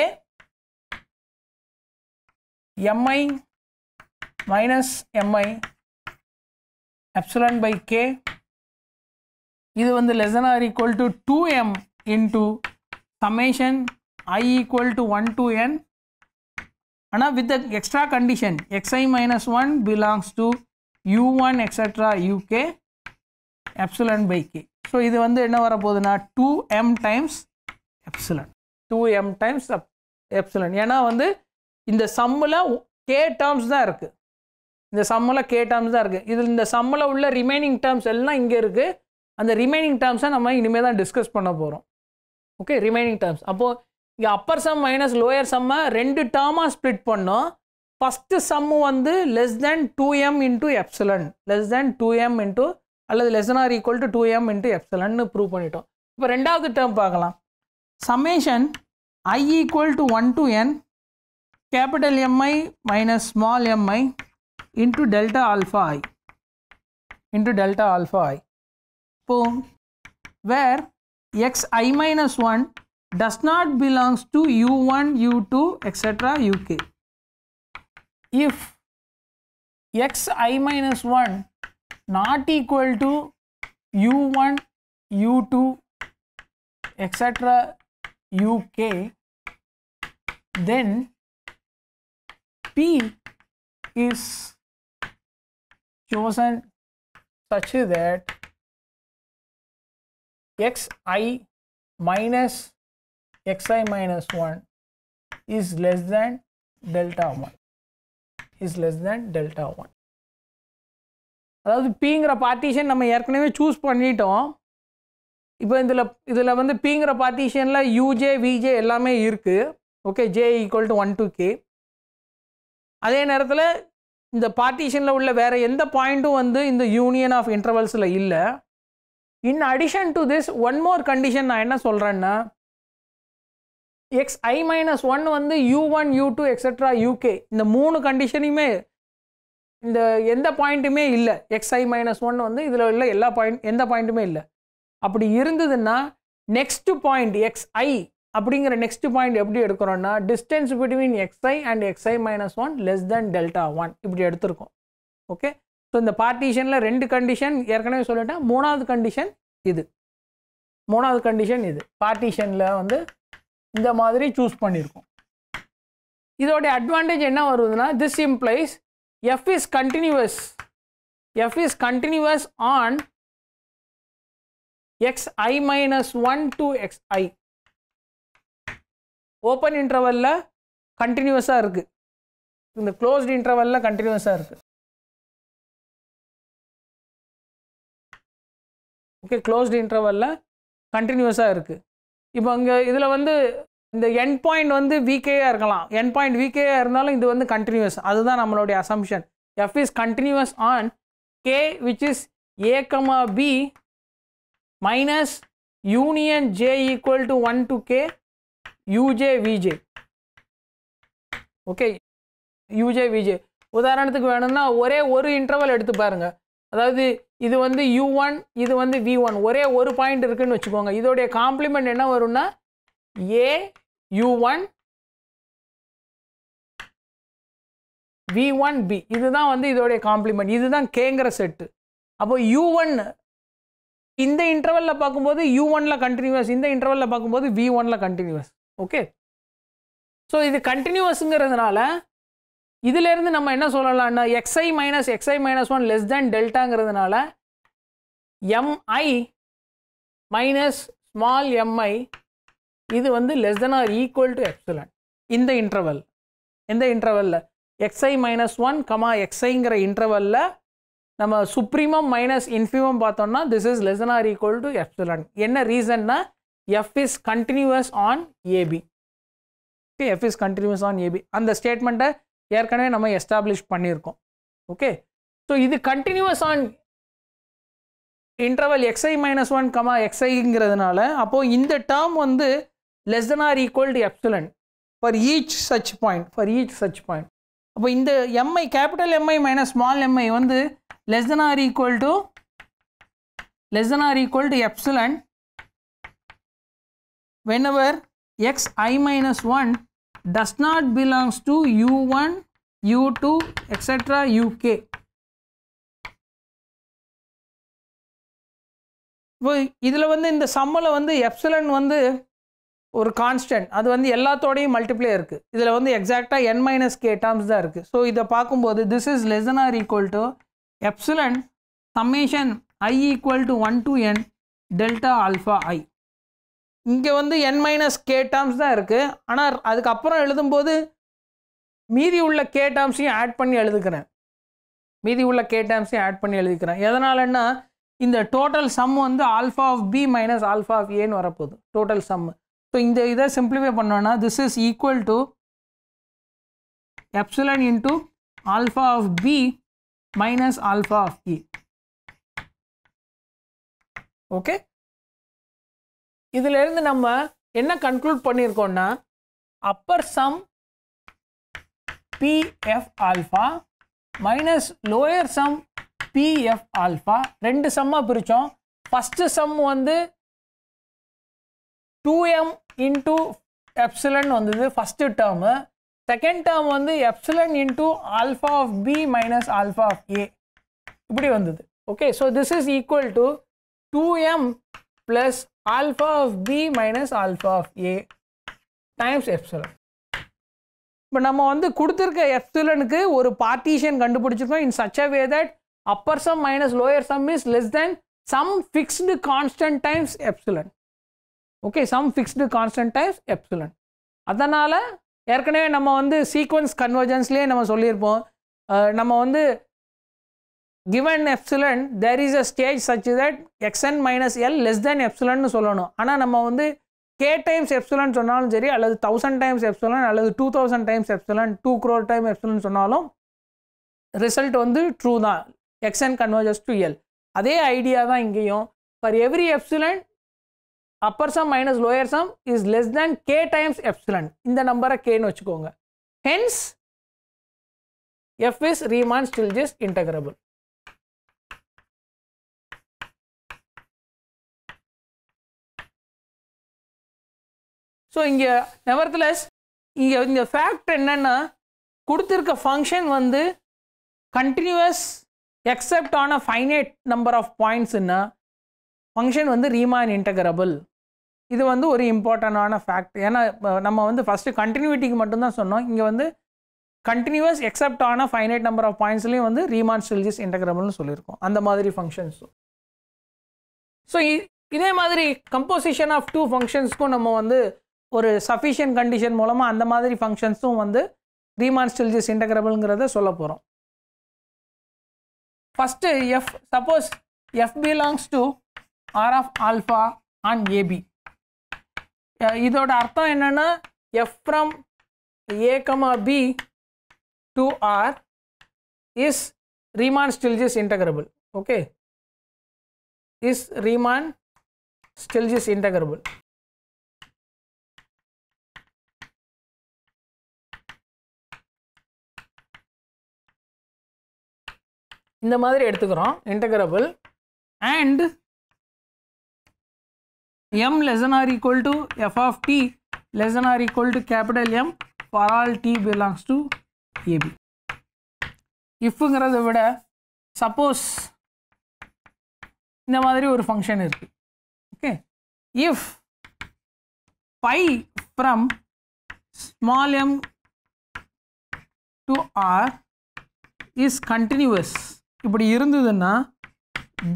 mi minus mi epsilon by k இது வந்து less than or equal to 2m into summation i equal to 1 to n ஆனால் with the extra condition xi minus 1 belongs to u1 etc uk epsilon by k so இது வந்து என்ன வரப்போகுதுன்னா two M times epsilon two M times epsilon ஏன்னா வந்து இந்த சம்மில் கே டேர்ம்ஸ் தான் இருக்குது இந்த சம்மில் கே டேர்ம்ஸ் தான் இருக்குது இதில் இந்த சம்மில் உள்ள ரிமைனிங் டேர்ம்ஸ் எல்லாம் இங்கே இருக்குது அந்த ரிமைனிங் டேர்ம்ஸை நம்ம இனிமேல் தான் டிஸ்கஸ் பண்ண போகிறோம் ஓகே ரிமைனிங் டேர்ம்ஸ் அப்போது இங்கே அப்பர் சம் மைனஸ் லோயர் சம்மை ரெண்டு டேர்மாக ஸ்ப்ளிட் பண்ணோம் ஃபஸ்ட்டு சம்மு வந்து less than two M into epsilon less than two M into அல்லது less or equal to two M into epsilon prove பண்ணிட்டோம் இப்போ ரெண்டாவது டேர்ம் பார்க்கலாம் summation I equal to one to N capital Mi minus small mi into delta alpha i into delta alpha i. Boom. Where xi minus 1 does not belongs to u1, u2, etc. uk. If xi minus 1 not equal to u1, u2, etc. uk, then P is chosen such that xi minus xi minus 1 is less than delta 1 is less than delta 1 அதாவது பிங்கிற பார்ட்டிஷன் நம்ம ஏற்கனவே சூஸ் பண்ணிட்டோம் இப்போ இதில் இதில் வந்து பிங்கிற பார்ட்டிஷனில் யூஜே விஜே எல்லாமே இருக்குது okay J equal to one two K அதே நேரத்தில் இந்த பார்ட்டிஷனில் உள்ள வேறு எந்த பாயிண்ட்டும் வந்து இந்த யூனியன் ஆஃப் இன்டர்வல்ஸில் இல்லை in addition to this one more condition நான் என்ன சொல்கிறேன்னா எக்ஸ் ஐ மைனஸ் ஒன் வந்து U one you two extra UK இந்த மூணு கண்டிஷனையுமே இந்த எந்த பாயிண்ட்டுமே இல்லை எக்ஸ் ஐ மைனஸ் ஒன் வந்து இதில் உள்ள எல்லா பாயிண்ட் எந்த பாயிண்ட்டுமே இல்லை அப்படி இருந்ததுன்னா நெக்ஸ்ட் பாயிண்ட் எக்ஸ் ஐ அப்படிங்கிற நெக்ஸ்ட் பாயிண்ட் எப்படி எடுக்கிறோன்னா distance between XI and XI minus one less than delta one இப்படி எடுத்திருக்கோம் ஓகே ஸோ இந்த பார்ட்டிஷனில் ரெண்டு கண்டிஷன் ஏற்கனவே சொல்லிட்டேன் மூணாவது கண்டிஷன் இது மூணாவது கண்டிஷன் இது பார்ட்டிஷனில் வந்து இந்த மாதிரி சூஸ் பண்ணியிருக்கோம் இதோடைய அட்வான்டேஜ் என்ன வருதுன்னா this implies F is continuous F is continuous on X I minus one to X I open இன்டர்வலில் கண்டினியூஸாக இருக்குது இந்த க்ளோஸ்ட் இன்டர்வலில் கண்டினியூஸாக இருக்குது ஓகே க்ளோஸ்ட் இன்டர்வலில் கண்டினியூஸாக இருக்குது இப்போ அங்கே இதில் வந்து இந்த என் பாயிண்ட் வந்து வீக்கேயாக இருக்கலாம் என் பாயிண்ட் வீக்கேயாக இருந்தாலும் இது வந்து கண்டினியூஸ் அதுதான் நம்மளுடைய assumption F is continuous on K which is A comma B minus union J equal to one to K UJ VJ okay UJ VJ உதாரணத்துக்கு வேணும்னா ஒரே ஒரு இன்டர்வல் எடுத்து பாருங்கள் அதாவது இது வந்து யூ ஒன் இது வந்து வி ஒன் ஒரே ஒரு பாயிண்ட் இருக்குதுன்னு வச்சுக்கோங்க இதோடைய காம்ப்ளிமெண்ட் என்ன வரும்னா A U one V one B இதுதான் வந்து இதோடைய காம்ப்ளிமெண்ட் இதுதான் கேங்கிற செட்டு அப்போ யூ ஒன் இந்த இன்டர்வலில் பார்க்கும்போது யூ ஒன்ல கண்டினியூஸ் இந்த இன்டர்வலில் பார்க்கும்போது வி ஒன்ல கண்டினியூஸ் ஓகே ஸோ இது கண்டினியூவஸுங்கிறதுனால இதிலேருந்து நம்ம என்ன சொல்லலாம்னா XI minus XI minus one less than டெல்டாங்கிறதுனால எம்ஐ மைனஸ் ஸ்மால் எம்ஐ இது வந்து less than or equal to epsilon இந்த இன்டர்வல் எந்த இன்டர்வலில் எக்ஸ்ஐ மைனஸ் ஒன் கமா எக்ஸ்ஐங்கிற இன்டர்வலில் நம்ம சுப்ரீமம் மைனஸ் இன்ஃபிமம் பார்த்தோம்னா this is less than or equal to epsilon என்ன ரீசன்னா F is continuous on AB okay F is continuous on AB அந்த ஸ்டேட்மெண்ட்டை ஏற்கனவே நம்ம எஸ்டாப்ளிஷ் பண்ணியிருக்கோம் ஓகே ஸோ இது continuous on interval XI minus one comma எக்ஸ்ஐங்கிறதுனால அப்போது இந்த டேர்ம் வந்து less than or equal to epsilon for each such point for each such point அப்போ இந்த MI capital Mi minus small MI வந்து less than or equal to less than or equal to epsilon whenever x i minus 1 does not belongs to u1, u2, etc. uk. இதில் வந்து இந்த சம்மில் வந்து எப்சிலன் வந்து ஒரு கான்ஸ்டன்ட் அது வந்து எல்லாத்தோடையும் மல்டிப்ளே இருக்குது இதில் வந்து எக்ஸாக்டாக என் மைனஸ் கே டேர்ம்ஸ் தான் இருக்குது ஸோ இதை பார்க்கும்போது this is less than or equal to epsilon summation I equal to one to N delta alpha I இங்கே வந்து என் மைனஸ் கே டேர்ம்ஸ் தான் இருக்குது ஆனால் அதுக்கப்புறம் எழுதும்போது மீதி உள்ள கே டேர்ம்ஸையும் ஆட் பண்ணி எழுதுக்கிறேன் மீதி உள்ள கே டேர்ம்ஸையும் ஆட் பண்ணி எழுதிக்கிறேன் எதனாலன்னா இந்த டோட்டல் சம் வந்து alpha of B minus alpha of ஏன்னு வரப்போகுது டோட்டல் சம் ஸோ இந்த இதை சிம்பிளிஃபை பண்ணோன்னா this is equal to epsilon into alpha of B minus alpha of E okay இதிலேருந்து நம்ம என்ன கன்க்ளூட் பண்ணியிருக்கோம்னா upper sum PF alpha minus lower sum PF alpha ரெண்டு சம்மாக பிரித்தோம் ஃபஸ்ட்டு சம் வந்து டூ எம் இன்ட்டு எப்சிலன் வந்தது ஃபஸ்ட்டு டேர்மு செகண்ட் டேர்ம் வந்து epsilon into alpha of B minus alpha of A இப்படி வந்தது okay so this is equal to two M plus alpha of b minus alpha of a times epsilon. இப்போ நம்ம வந்து கொடுத்துருக்க எப்சிலனுக்கு ஒரு பார்ட்டிஷன் கண்டுபிடிச்சிருக்கோம் in such a way that upper sum minus lower sum is less than some fixed constant times epsilon okay some fixed constant times epsilon அதனால் ஏற்கனவே நம்ம வந்து சீக்வன்ஸ் கன்வர்ஜன்ஸ்லேயே நம்ம சொல்லியிருப்போம் நம்ம வந்து given epsilon there is a stage such that XN minus L less than epsilon சொல்லணும் ஆனால் நம்ம வந்து கே டைம்ஸ் எப்சிலான் சொன்னாலும் சரி அல்லது தௌசண்ட் டைம்ஸ் எப்சிலான் அல்லது two thousand times epsilon two crore time epsilon சொன்னாலும் ரிசல்ட் வந்து ட்ரூ தான் எக்ஸ்என் கன்வர்ஜஸ் டு எல் அதே ஐடியா தான் இங்கேயும் for every epsilon upper sum minus lower sum is less than K times epsilon இந்த நம்பரை கேன்னு வச்சுக்கோங்க hence f is Riemann still is integrable so இங்கே நெவர்த்லெஸ் இங்கே இந்த ஃபேக்ட் என்னென்னா கொடுத்துருக்க ஃபங்க்ஷன் வந்து கண்டினியூவஸ் எக்ஸப்ட் ஆன ஃபைனைட் நம்பர் ஆஃப் பாயிண்ட்ஸ்னா ஃபங்க்ஷன் வந்து ரீமான் இன்டகரபிள் இது வந்து ஒரு இம்பார்ட்டண்டான ஃபேக்ட் ஏன்னா நம்ம வந்து ஃபஸ்ட்டு கண்டினியூட்டிக்கு மட்டும்தான் சொன்னோம் இங்கே வந்து கண்டினியூவஸ் எக்ஸப்ட் ஆன ஃபைனைட் நம்பர் ஆஃப் பாயிண்ட்ஸ்லேயும் வந்து ரீமான் ஸ்டில்ஜிஸ் இன்டகிரபிள்னு சொல்லியிருக்கோம் அந்த மாதிரி ஃபங்க்ஷன்ஸும் ஸோ இதே மாதிரி கம்போசிஷன் ஆஃப் டூ ஃபங்க்ஷன்ஸ்க்கும் நம்ம வந்து ஒரு சஃபிஷியன்ட் கண்டிஷன் மூலமாக அந்த மாதிரி ஃபங்க்ஷன்ஸும் வந்து ரீமான் ஸ்டில்ஜிஸ் இன்டகிரபிள்ங்கிறத சொல்ல போகிறோம் first F suppose F belongs to R of alpha on AB இதோட அர்த்தம் என்னென்னா F from A comma B to R is Riemann Stieltjes integrable okay is Riemann Stieltjes integrable இந்த மாதிரி எடுத்துக்கிறோம் integrable and M less than to F of T of t less than or equal to capital M for all இஃப்ங்கிறத விட சப்போஸ் இந்த மாதிரி ஒரு ஃபங்க்ஷன் இருக்கு okay if phi from small M to R is continuous இப்படி இருந்ததுன்னா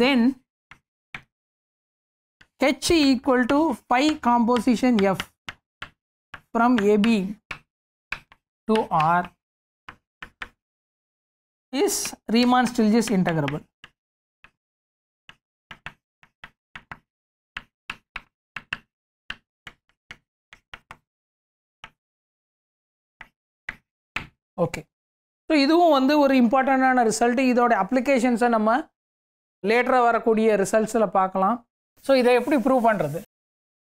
then H equal to phi composition F from AB to R is Riemann Stieltjes integrable okay so இதுவும் வந்து ஒரு இம்பார்ட்டண்ட்டான ரிசல்ட்டு இதோட அப்ளிகேஷன்ஸை நம்ம லேட்டராக வரக்கூடிய ரிசல்ட்ஸில் பார்க்கலாம் ஸோ இதை எப்படி ப்ரூவ் பண்ணுறது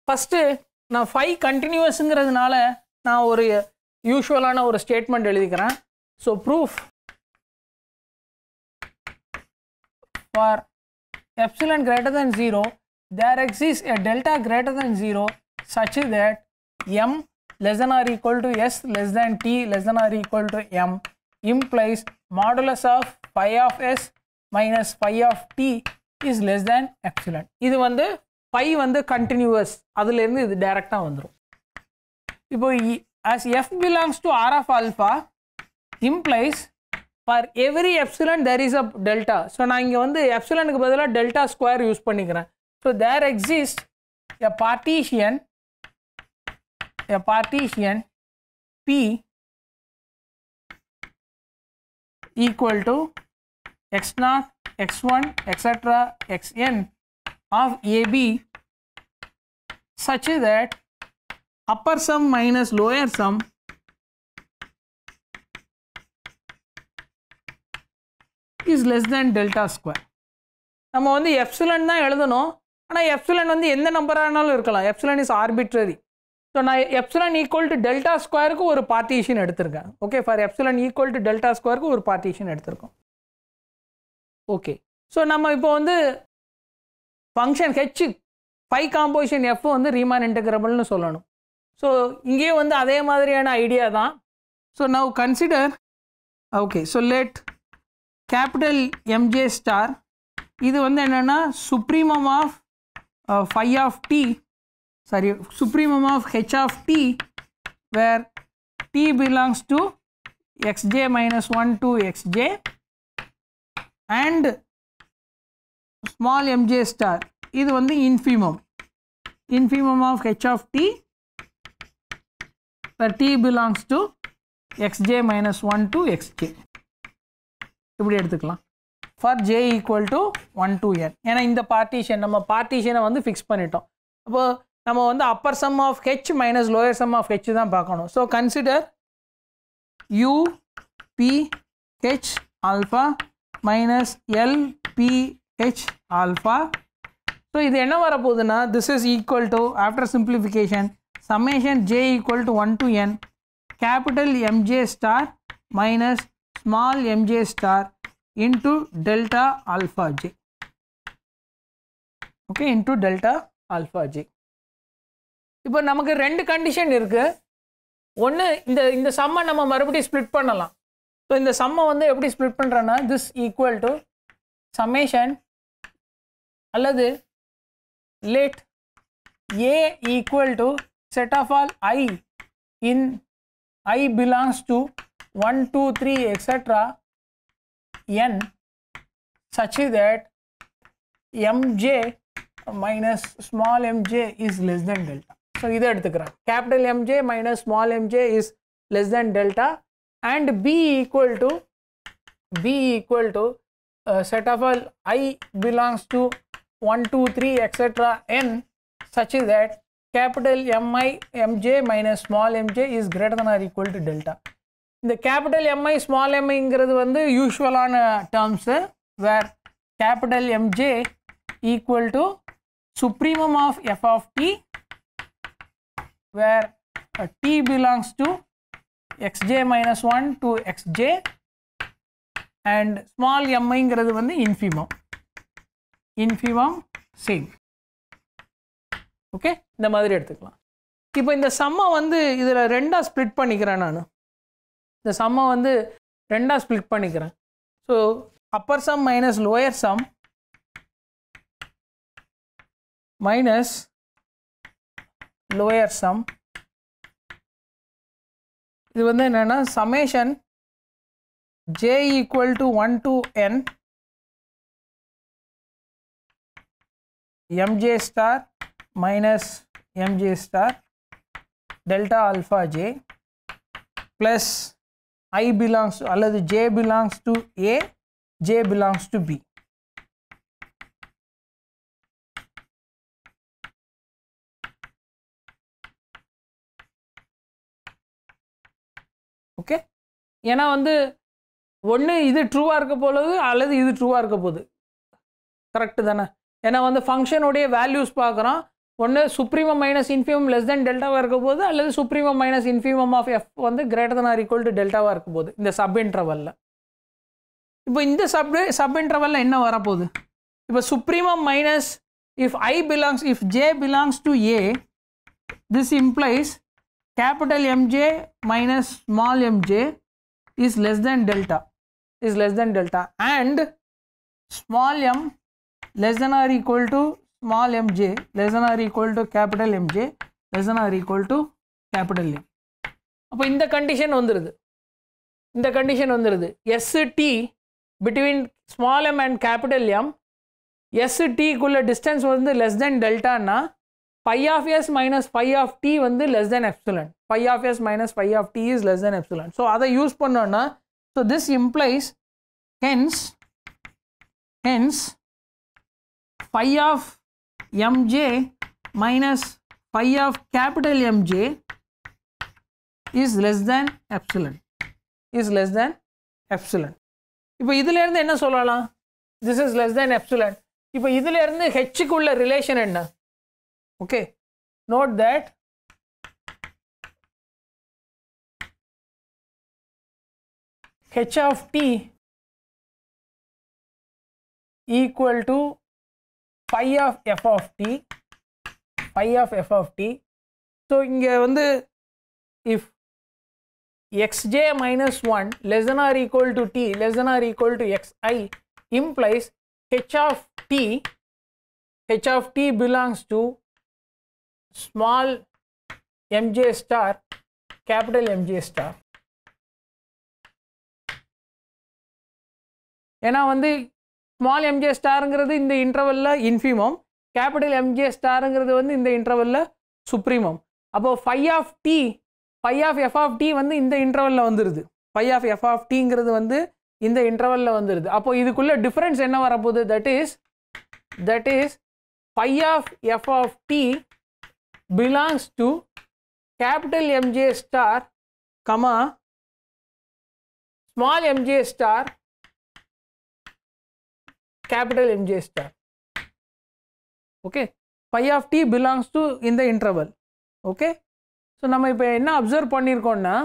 ஃபஸ்ட்டு நான் ஃபைவ் கண்டினியூவஸுங்கிறதுனால நான் ஒரு யூஷுவலான ஒரு ஸ்டேட்மெண்ட் எழுதிக்கிறேன் so proof for epsilon greater than zero there exists a delta greater than zero such that M less than or equal to S less than T t or equal to M implies modulus of phi of s minus phi of t is less than epsilon இது வந்து phi வந்து continuous இருந்து இது டைரக்டாக வந்துரும். இப்போ as f belongs to r of alpha implies for every epsilon there is a delta so நான் இங்க வந்து epsilonக்கு பதிலா delta square யூஸ் பண்ணிக்கிறான். so there exists a partition a partition p equal to x naught x 1 etc x n of a b such that upper sum minus lower sum is less than delta square நம்ம வந்து epsilon தான் எழுதணும் ஆனா epsilon வந்து எந்த நம்பரானாலும் இருக்கலாம் epsilon is arbitrary ஸோ நான் எப்சிலன் ஈக்குவல் டு டெல்டா ஸ்கொயருக்கு ஒரு பார்ட்டிஷன் எடுத்திருக்கேன் okay for epsilon equal to delta ஸ்கொயருக்கு ஒரு பார்ட்டிஷன் எடுத்திருக்கோம் ஓகே ஸோ நம்ம இப்போ வந்து function H phi composition F வந்து ரீமான் இன்டகிரபிள்னு சொல்லணும் ஸோ இங்கேயும் வந்து அதே மாதிரியான ஐடியா தான் so now consider okay so let capital MJ star இது வந்து என்னென்னா supremum of phi of T sorry supremum of h of t where t belongs to xj minus 1 to xj and small mj star இது வந்து infimum infimum of h of t where t belongs to xj minus 1 to xj இப்படி எடுத்துக்கலாம் for j equal to 1 to n ஏன்னா இந்த பார்ட்டிஷன் நம்ம பார்ட்டிஷனை வந்து ஃபிக்ஸ் பண்ணிட்டோம் அப்போது நம்ம வந்து upper sum of H minus lower sum of H தான் பார்க்கணும் so consider U P H alpha minus L P H alpha so இது என்ன வரப்போகுதுன்னா this is equal to after simplification summation J equal to one to N capital MJ star minus small MJ star into delta alpha J okay into delta alpha J இப்போ நமக்கு ரெண்டு கண்டிஷன் இருக்குது ஒன்று இந்த இந்த சம்மை நம்ம மறுபடியும் ஸ்ப்ளிட் பண்ணலாம் ஸோ இந்த சம்மை வந்து எப்படி ஸ்ப்ளிட் பண்ணுறேன்னா திஸ் ஈக்குவல் டு சமேஷன் அல்லது let A equal to set of all I in I belongs to one two three extra N such that MJ minus small MJ is less than delta either இதை எடுத்துக்கிறேன் Capital MJ minus small MJ is less than delta and B equal to B equal to uh, set of all i belongs to 1 2 3 etc n such that capital mi mj minus small mj is greater than or equal to delta The capital mi small usual வந்து யூஷுவலான terms where capital mj equal to supremum of f of t where uh, t belongs to xj minus 1 to xj and small m-ங்கிறது வந்து infimum infimum same ஓகே இந்த மாதிரி எடுத்துக்கலாம் இப்போ இந்த சம்மை வந்து இதில் ரெண்டாக ஸ்ப்ளிட் பண்ணிக்கிறேன் நான் இந்த சம்மை வந்து ரெண்டாக ஸ்ப்ளிட் பண்ணிக்கிறேன் so upper sum minus lower sum minus lower sum இது வந்து என்னன்னா summation j equal to 1 to n mj star minus mj star delta alpha j plus i belongs to அல்லது j belongs to a j belongs to b okay ஏன்னா வந்து ஒன்று இது ட்ரூவாக இருக்க போகுது அல்லது இது ட்ரூவாக இருக்க போகுது கரெக்டு தானே ஏன்னா வந்து ஃபங்க்ஷனுடைய வேல்யூஸ் பார்க்குறோம் ஒன்று supremum minus infimum less than டெல்டாவாக இருக்க போது அல்லது supremum minus infimum of F வந்து greater than or equal to டெல்டாவாக இருக்க போது இந்த சப் இன்ட்ரவலில் இப்போ இந்த சப் சப் இன்ட்ரவலில் என்ன வரப்போகுது இப்போ supremum minus if I belongs if J belongs to A this implies capital Mj minus small mj is less than delta is less than delta and small m less than or equal to small mj less than or equal to capital mj less than or equal to capital M அப்போ இந்த கண்டிஷன் வந்துடுது இந்த கண்டிஷன் வந்துடுது s t between small m and capital M s டிக்குள்ள டிஸ்டன்ஸ் வந்து லெஸ் தென் டெல்டான்னா phi of s minus phi of t வந்து less than epsilon phi of s minus phi of t is less than epsilon so அதை யூஸ் பண்ணோன்னா so this implies hence hence phi of m j minus phi of capital M j is less than epsilon is less than epsilon இப்போ இதுலேருந்து என்ன சொல்லலாம் this is less than epsilon இப்போ இதுலேருந்து ஹெச்சுக்குள்ள ரிலேஷன் என்ன okay note that h of t equal to phi of f of t phi of f of t so இங்க the if xj minus 1 less than or equal to t less than or equal to xi implies h of t h of t belongs to small mj star, capital mj star. ஏன்னா வந்து ஸ்மால் எம்ஜே ஸ்டாருங்கிறது இந்த இன்டர்வலில் இன்ஃபிமம் கேபிட்டல் எம்ஜே ஸ்டாருங்கிறது வந்து இந்த இன்டர்வலில் சுப்ரீமம் அப்போது phi of t phi of f of t வந்து இந்த இன்டர்வலில் வந்துடுது ஃபைவ் ஆஃப் எஃப் ஆஃப் டிங்கிறது வந்து இந்த இன்டர்வலில் வந்துடுது அப்போ இதுக்குள்ளே டிஃப்ரென்ஸ் என்ன வரப்போகுது that is that is phi of f of t belongs to capital MJ star comma small MJ star capital MJ star. Okay. Phi of t belongs to in the interval. Okay. So, நம்ம இப்போ என்ன அப்சர்வ் பண்ணியிருக்கோம்னா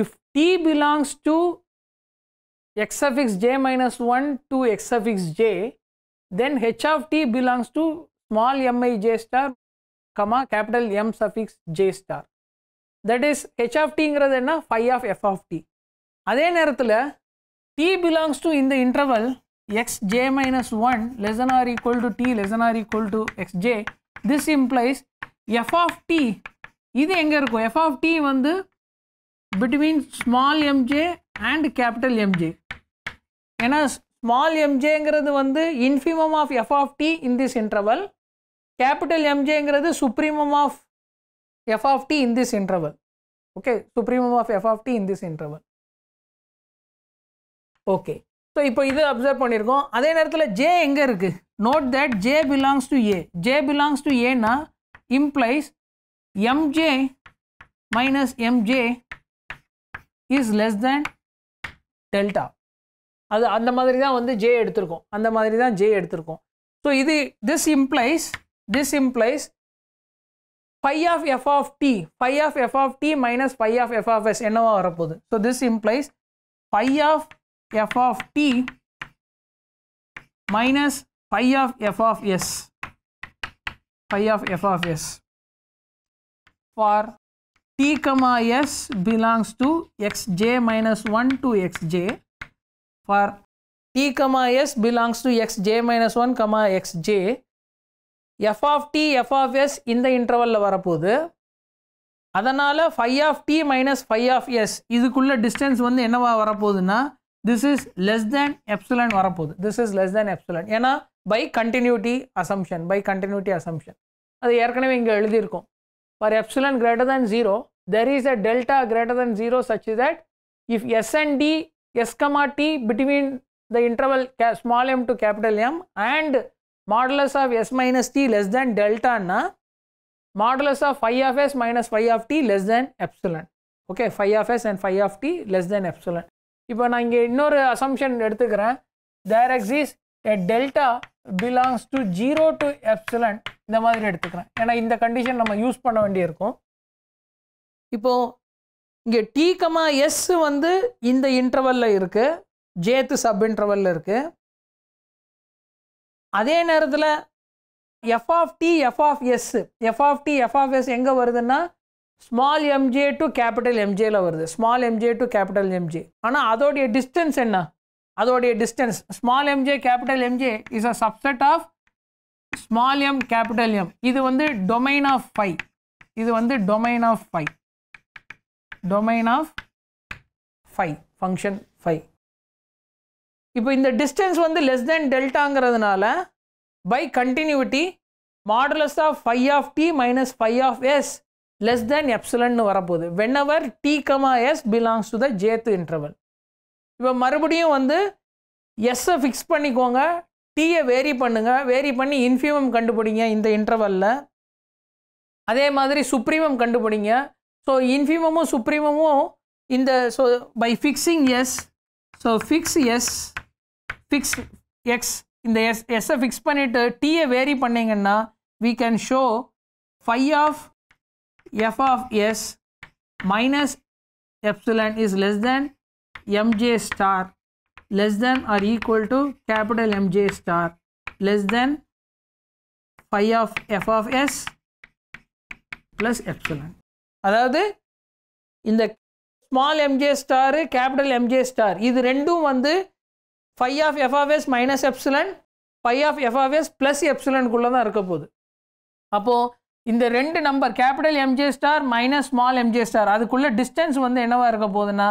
if t belongs to x of x j minus 1 to x of x j then h of t belongs to small m i j star comma capital M suffix j star that is h of டிங்கிறது என்ன phi of f of t அதே நேரத்தில் டி பிலாங்ஸ் டு இந்த interval x j minus one less than or equal to t less than or equal to x j this implies f of t இது எங்கே இருக்கும் எஃப் ஆஃப் டி வந்து between small m j and capital M j ஏன்னா ஸ்மால் எம்ஜேங்கிறது வந்து infimum of f of t in this interval capital எம்ஜேங்கிறது supremum of f of t in this interval okay supremum of f of t in this interval okay so இப்போ இது அப்சர்வ் பண்ணியிருக்கோம் அதே நேரத்தில் ஜே எங்கே இருக்குது note that j belongs to A j belongs to ஏன்னா implies m j minus m j is less than delta அது அந்த மாதிரி தான் வந்து ஜே எடுத்திருக்கோம் அந்த மாதிரி தான் ஜே எடுத்திருக்கோம் ஸோ இது this implies This implies phi of f of t phi of f of t minus phi of f of s என்னவா வரப்போகுது so this implies phi of f of t minus phi of f of s phi of f of s for t comma s belongs to xj minus 1 to xj for t comma s belongs to xj minus 1 comma xj f of t f of s இந்த இன்டர்வலில் வரப்போகுது அதனால் phi of t minus phi of s இதுக்குள்ளே டிஸ்டன்ஸ் வந்து என்னவா வரப்போகுதுன்னா this is less than epsilon வரப்போகுது this is less than epsilon ஏன்னா by continuity assumption by continuity assumption அது ஏற்கனவே இங்கே எழுதியிருக்கோம் for epsilon greater than zero there is a delta greater than zero such that if s and t s comma t between the interval small M to capital M and modulus of s minus t less than delta ன்னா modulus of phi of s minus phi of t less than epsilon okay phi of s and phi of t less than epsilon இப்போ நான் இங்கே இன்னொரு அசம்ஷன் எடுத்துக்கிறேன் there exists a delta belongs to zero to epsilon இந்த மாதிரி எடுத்துக்கிறேன் ஏன்னா இந்த கண்டிஷன் நம்ம யூஸ் பண்ண வேண்டியிருக்கும் இப்போது இங்கே டி கமா எஸ் வந்து இந்த இன்டர்வலில் இருக்குது ஜேத்து சப் இன்டர்வலில் இருக்குது அதே நேரத்தில் f of t f of s f of t f of s எங்கே வருதுன்னா ஸ்மால் எம்ஜே டு கேபிட்டல் எம்ஜேயில் வருது small m j to capital M j ஆனால் அதோடைய டிஸ்டன்ஸ் என்ன அதோடைய distance small m j capital M j is a subset of small m capital M இது வந்து டொமைன் ஆஃப் ஃபை இது வந்து domain of phi domain of phi function phi இப்போ இந்த டிஸ்டன்ஸ் வந்து லெஸ் தென் டெல்டாங்கிறதுனால by continuity modulus of phi of t minus phi of s less than எப்சலன்னு வரப்போகுது whenever t comma s belongs to the ஜேத்து இன்டர்வல் இப்போ மறுபடியும் வந்து எஸ்ஸை ஃபிக்ஸ் பண்ணிக்கோங்க டீயை வேரி பண்ணுங்கள் வேரி பண்ணி இன்ஃபியூமம் கண்டுபிடிங்க இந்த இன்டர்வலில் அதே மாதிரி சுப்ரீமம் கண்டுபிடிங்க ஸோ இன்ஃபியூமமும் சுப்ரீமமும் இந்த so by fixing s so fix s fix x இந்த எஸ் எஸ்ஸை ஃபிக்ஸ் பண்ணிவிட்டு டீயை வேரி பண்ணிங்கன்னா we can show phi of f of s minus epsilon is less than m j star less than or equal to capital MJ star less than phi of f of s plus epsilon அதாவது இந்த small m j star capital MJ star இது ரெண்டும் வந்து phi of f of s minus epsilon five of f of s plus எப்சிலனுக்குள்ளே தான் இருக்க போகுது அப்போது இந்த ரெண்டு number capital MJ star minus small MJ star அதுக்குள்ளே டிஸ்டன்ஸ் வந்து என்னவாக இருக்க போகுதுன்னா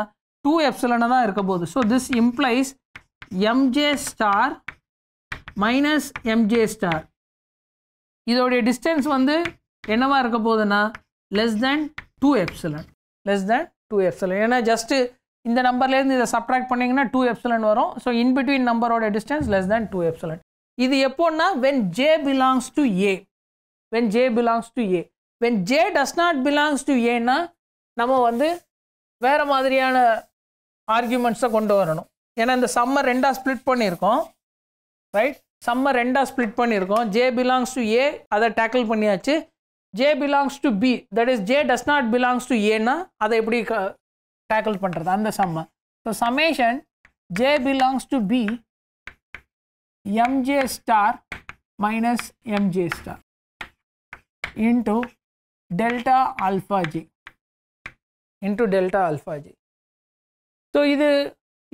டூ எப்சிலனாக தான் இருக்க போகுது so this implies m j star minus m j star இதோடைய டிஸ்டன்ஸ் வந்து என்னவாக இருக்க போகுதுன்னா less than two epsilon less than two epsilon ஏன்னா ஜஸ்ட்டு இந்த நம்பர்லேருந்து இதை சப்ராக்ட் பண்ணிங்கன்னா டூ எப்சலன் வரும் ஸோ இன்பிட்வீன் நம்பரோட distance less than two epsilon இது எப்போன்னா when j belongs to A when j belongs to A when j does not belongs to ஏன்னா நம்ம வந்து வேறு மாதிரியான ஆர்கியூமெண்ட்ஸை கொண்டு வரணும் ஏன்னா இந்த சம்மை ரெண்டாக ஸ்ப்ளிட் பண்ணியிருக்கோம் ரைட் சம்மை ரெண்டாக ஸ்ப்ளிட் பண்ணியிருக்கோம் ஜே பிலாங்ஸ் டு ஏ அதை டேக்கிள் பண்ணியாச்சு j belongs to B that is j does not belongs to ஏன்னா அதை எப்படி டேக்கிள் பண்ணுறது அந்த சம்மை so summation j belongs to B m j star minus m j star into delta alpha g into delta alpha g so இது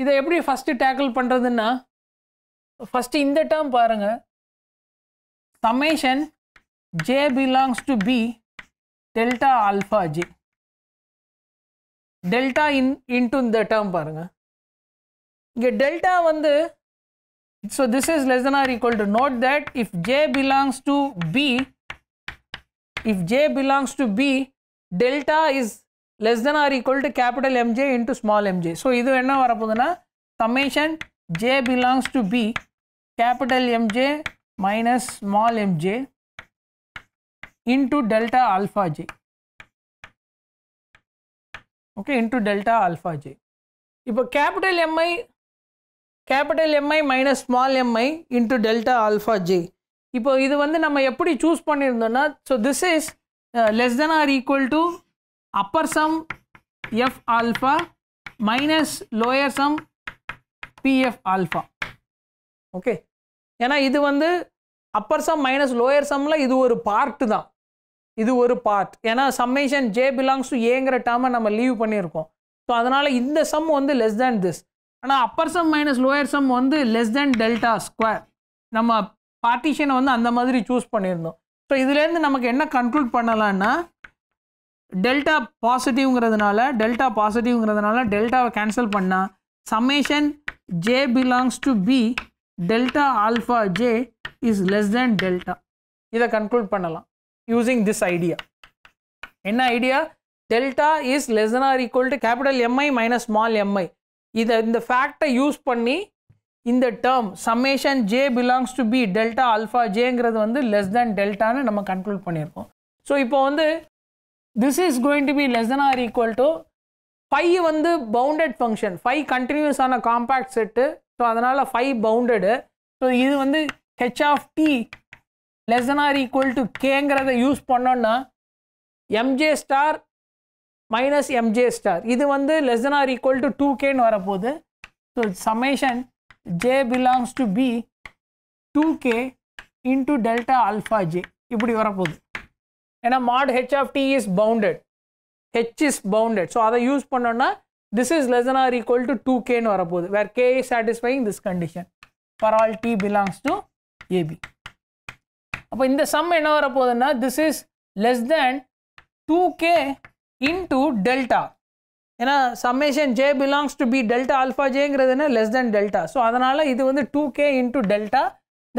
இதை எப்படி ஃபஸ்ட்டு டேக்கிள் பண்ணுறதுன்னா ஃபஸ்ட்டு இந்த டேர்ம் பாருங்கள் summation j belongs to B delta alpha delta in into இந்த டேர்ம் பாருங்கள் இங்கே டெல்டா வந்து so this is less than or equal to note that if J belongs to B if J belongs to B delta is less than or equal to capital M j into small m j so இது என்ன வரப்போகுதுன்னா summation j belongs to B capital MJ minus small m j into delta alpha J okay into delta alpha J இப்போ capital M i capital Mi minus small m i into delta alpha J இப்போ இது வந்து நம்ம எப்படி சூஸ் பண்ணியிருந்தோம்னா so this is less than or equal to upper sum f alpha minus lower sum PF alpha okay ஏன்னா இது வந்து அப்பர் சம் மைனஸ் லோயர் சம்மில் இது ஒரு பார்ட்டு தான் இது ஒரு பார்ட் ஏன்னா சம்மேஷன் ஜே பிலாங்ஸ் டு ஏங்கிற டேர்மை நம்ம லீவ் பண்ணியிருக்கோம் ஸோ அதனால் இந்த சம் வந்து லெஸ் தேன் திஸ் ஆனால் upper sum minus lower sum வந்து லெஸ் தேன் டெல்டா ஸ்கொயர் நம்ம பார்ட்டிஷனை வந்து அந்த மாதிரி சூஸ் பண்ணியிருந்தோம் ஸோ இதுலேருந்து நமக்கு என்ன கன்க்ளூட் பண்ணலான்னா டெல்டா பாசிட்டிவ்ங்கிறதுனால டெல்டா பாசிட்டிவ்ங்கிறதுனால டெல்டாவை கேன்சல் பண்ணால் summation j belongs to B delta alpha j is less than delta இதை கன்க்ளூட் பண்ணலாம் using திஸ் ஐடியா என்ன idea delta is less or equal to capital Mi minus small m i இதை இந்த ஃபேக்டை யூஸ் பண்ணி இந்த term summation j belongs to B delta alpha ஜேங்கிறது வந்து லெஸ் தேன் டெல்டான்னு நம்ம கன்க்ளூட் பண்ணியிருக்கோம் ஸோ இப்போ வந்து this is going to be less than or equal to phi வந்து பவுண்டட் ஃபங்க்ஷன் ஃபைவ் கண்டினியூஸான காம்பேக்ட் செட்டு ஸோ அதனால் ஃபைவ் பவுண்டடு ஸோ இது வந்து h of t less than or equal to கேங்கிறத யூஸ் பண்ணோன்னா m j star minus m j star இது வந்து less than or equal to two கேன்னு வரப்போகுது so summation j belongs to B two k delta delta j இப்படி வரப்போகுது ஏன்னா mod H of t is bounded h is bounded so அதை யூஸ் பண்ணோன்னா this is less or equal to two கேன்னு வரப்போகுது where k is satisfying this condition for all t belongs to a b அப்போ இந்த சம் என்ன வர போகுதுன்னா this is less than two k into delta ஏன்னா summation j belongs to B delta alpha ஜேங்கிறதுனா லெஸ் தேன் டெல்டா ஸோ அதனால் இது வந்து two k into delta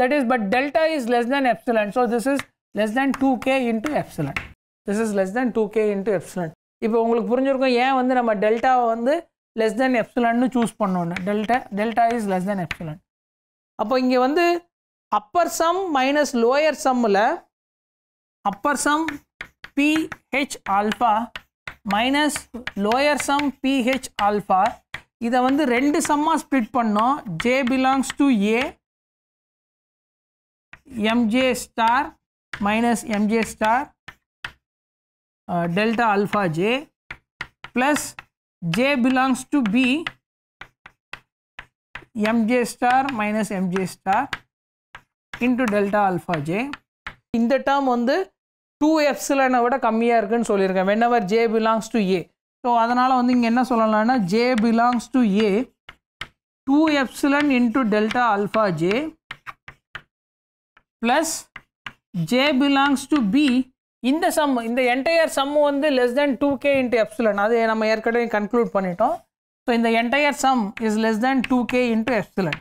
that is but delta is less than epsilon so this is less than two k into epsilon this is less than two k into epsilon இப்போ உங்களுக்கு புரிஞ்சிருக்கும் ஏன் வந்து நம்ம டெல்டாவை வந்து லெஸ் தேன் எப்சிலன்னு சூஸ் பண்ணோன்னு delta delta is less than epsilon அப்போ இங்கே வந்து அப்பர் சம் மைனஸ் லோயர் சம்மில் upper sum P h alpha minus lower sum P h alpha இதை வந்து ரெண்டு சம்மாக ஸ்ப்ளிட் பண்ணோம் j belongs to A m j star minus m j star delta alpha j plus j belongs to B m j star minus m j star into delta alpha j இந்த டேர்ம் வந்து டூ எப்சிலனை விட கம்மியாக இருக்குதுன்னு சொல்லியிருக்கேன் whenever j belongs to A so அதனால் வந்து இங்கே என்ன சொல்லலாம்னா j belongs to A two epsilon into delta alpha j plus j belongs to B இந்த சம் இந்த என்டையர் சம் வந்து less than two k into epsilon அது நம்ம ஏற்கனவே கன்க்ளூட் பண்ணிட்டோம் ஸோ இந்த entire sum is less than two k into epsilon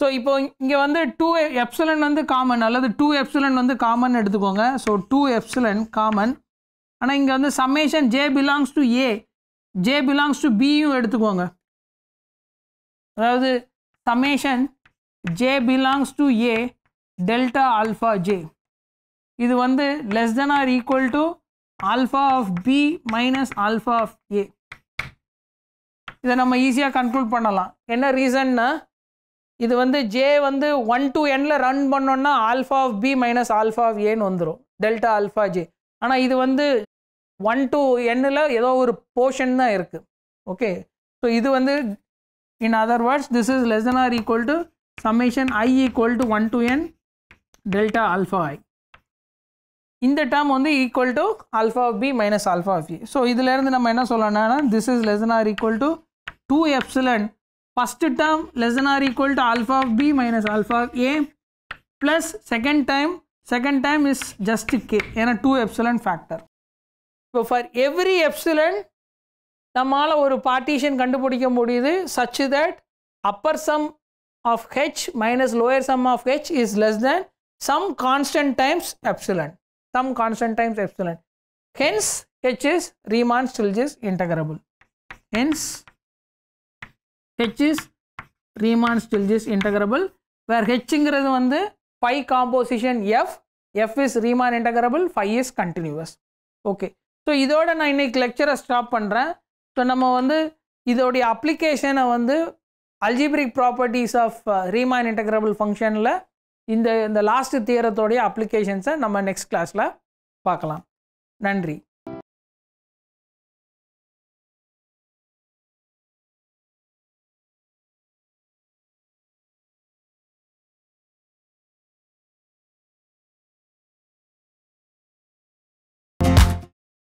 so இப்போ இங்கே வந்து டூ எப்சிலன் வந்து காமன் அல்லது டூ எப்சிலன் வந்து காமன் எடுத்துக்கோங்க ஸோ டூ எப்சிலன் காமன் ஆனால் இங்கே வந்து summation j belongs to A j belongs to பியும் எடுத்துக்கோங்க அதாவது summation j belongs to A delta alpha j இது வந்து less than or equal to alpha of B minus alpha of A இதை நம்ம ஈஸியாக கன்க்ளூட் பண்ணலாம் என்ன ரீசன்னா இது வந்து ஜே வந்து ஒன் டு எண்ணில் ரன் பண்ணோன்னா alpha of B minus alpha of ஏன்னு வந்துடும் டெல்டா ஆல்ஃபா ஜே ஆனால் இது வந்து ஒன் டு எண்ணில் ஏதோ ஒரு போர்ஷன் தான் இருக்குது ஓகே ஸோ இது வந்து in other words this is less or equal to summation I equal to one to N delta alpha i இந்த டேர்ம் வந்து equal to alpha of B minus alpha of A so இதுலேருந்து நம்ம என்ன சொல்லணும்னா this is less or equal to two epsilon first term less than or equal to alpha of b minus alpha of a plus second time second time is just k ஏன்னா 2 epsilon factor so for every epsilon நம்மால் ஒரு partition கண்டுபிடிக்க முடியுது such that upper sum of h minus lower sum of h is less than some constant times epsilon some constant times epsilon hence h is Riemann's Stieltjes integrable hence h is Riemann Stieltjes integrable where ஹெச்ங்கிறது வந்து phi composition f f is Riemann integrable five is continuous okay so இதோட நான் இன்றைக்கி லெக்சரை ஸ்டாப் பண்ணுறேன் ஸோ நம்ம வந்து இதோடைய அப்ளிகேஷனை வந்து algebraic properties of Riemann integrable ஃபங்க்ஷனில் இந்த இந்த லாஸ்ட் தியரத்தோடைய அப்ளிகேஷன்ஸை நம்ம நெக்ஸ்ட் கிளாஸில் பார்க்கலாம் நன்றி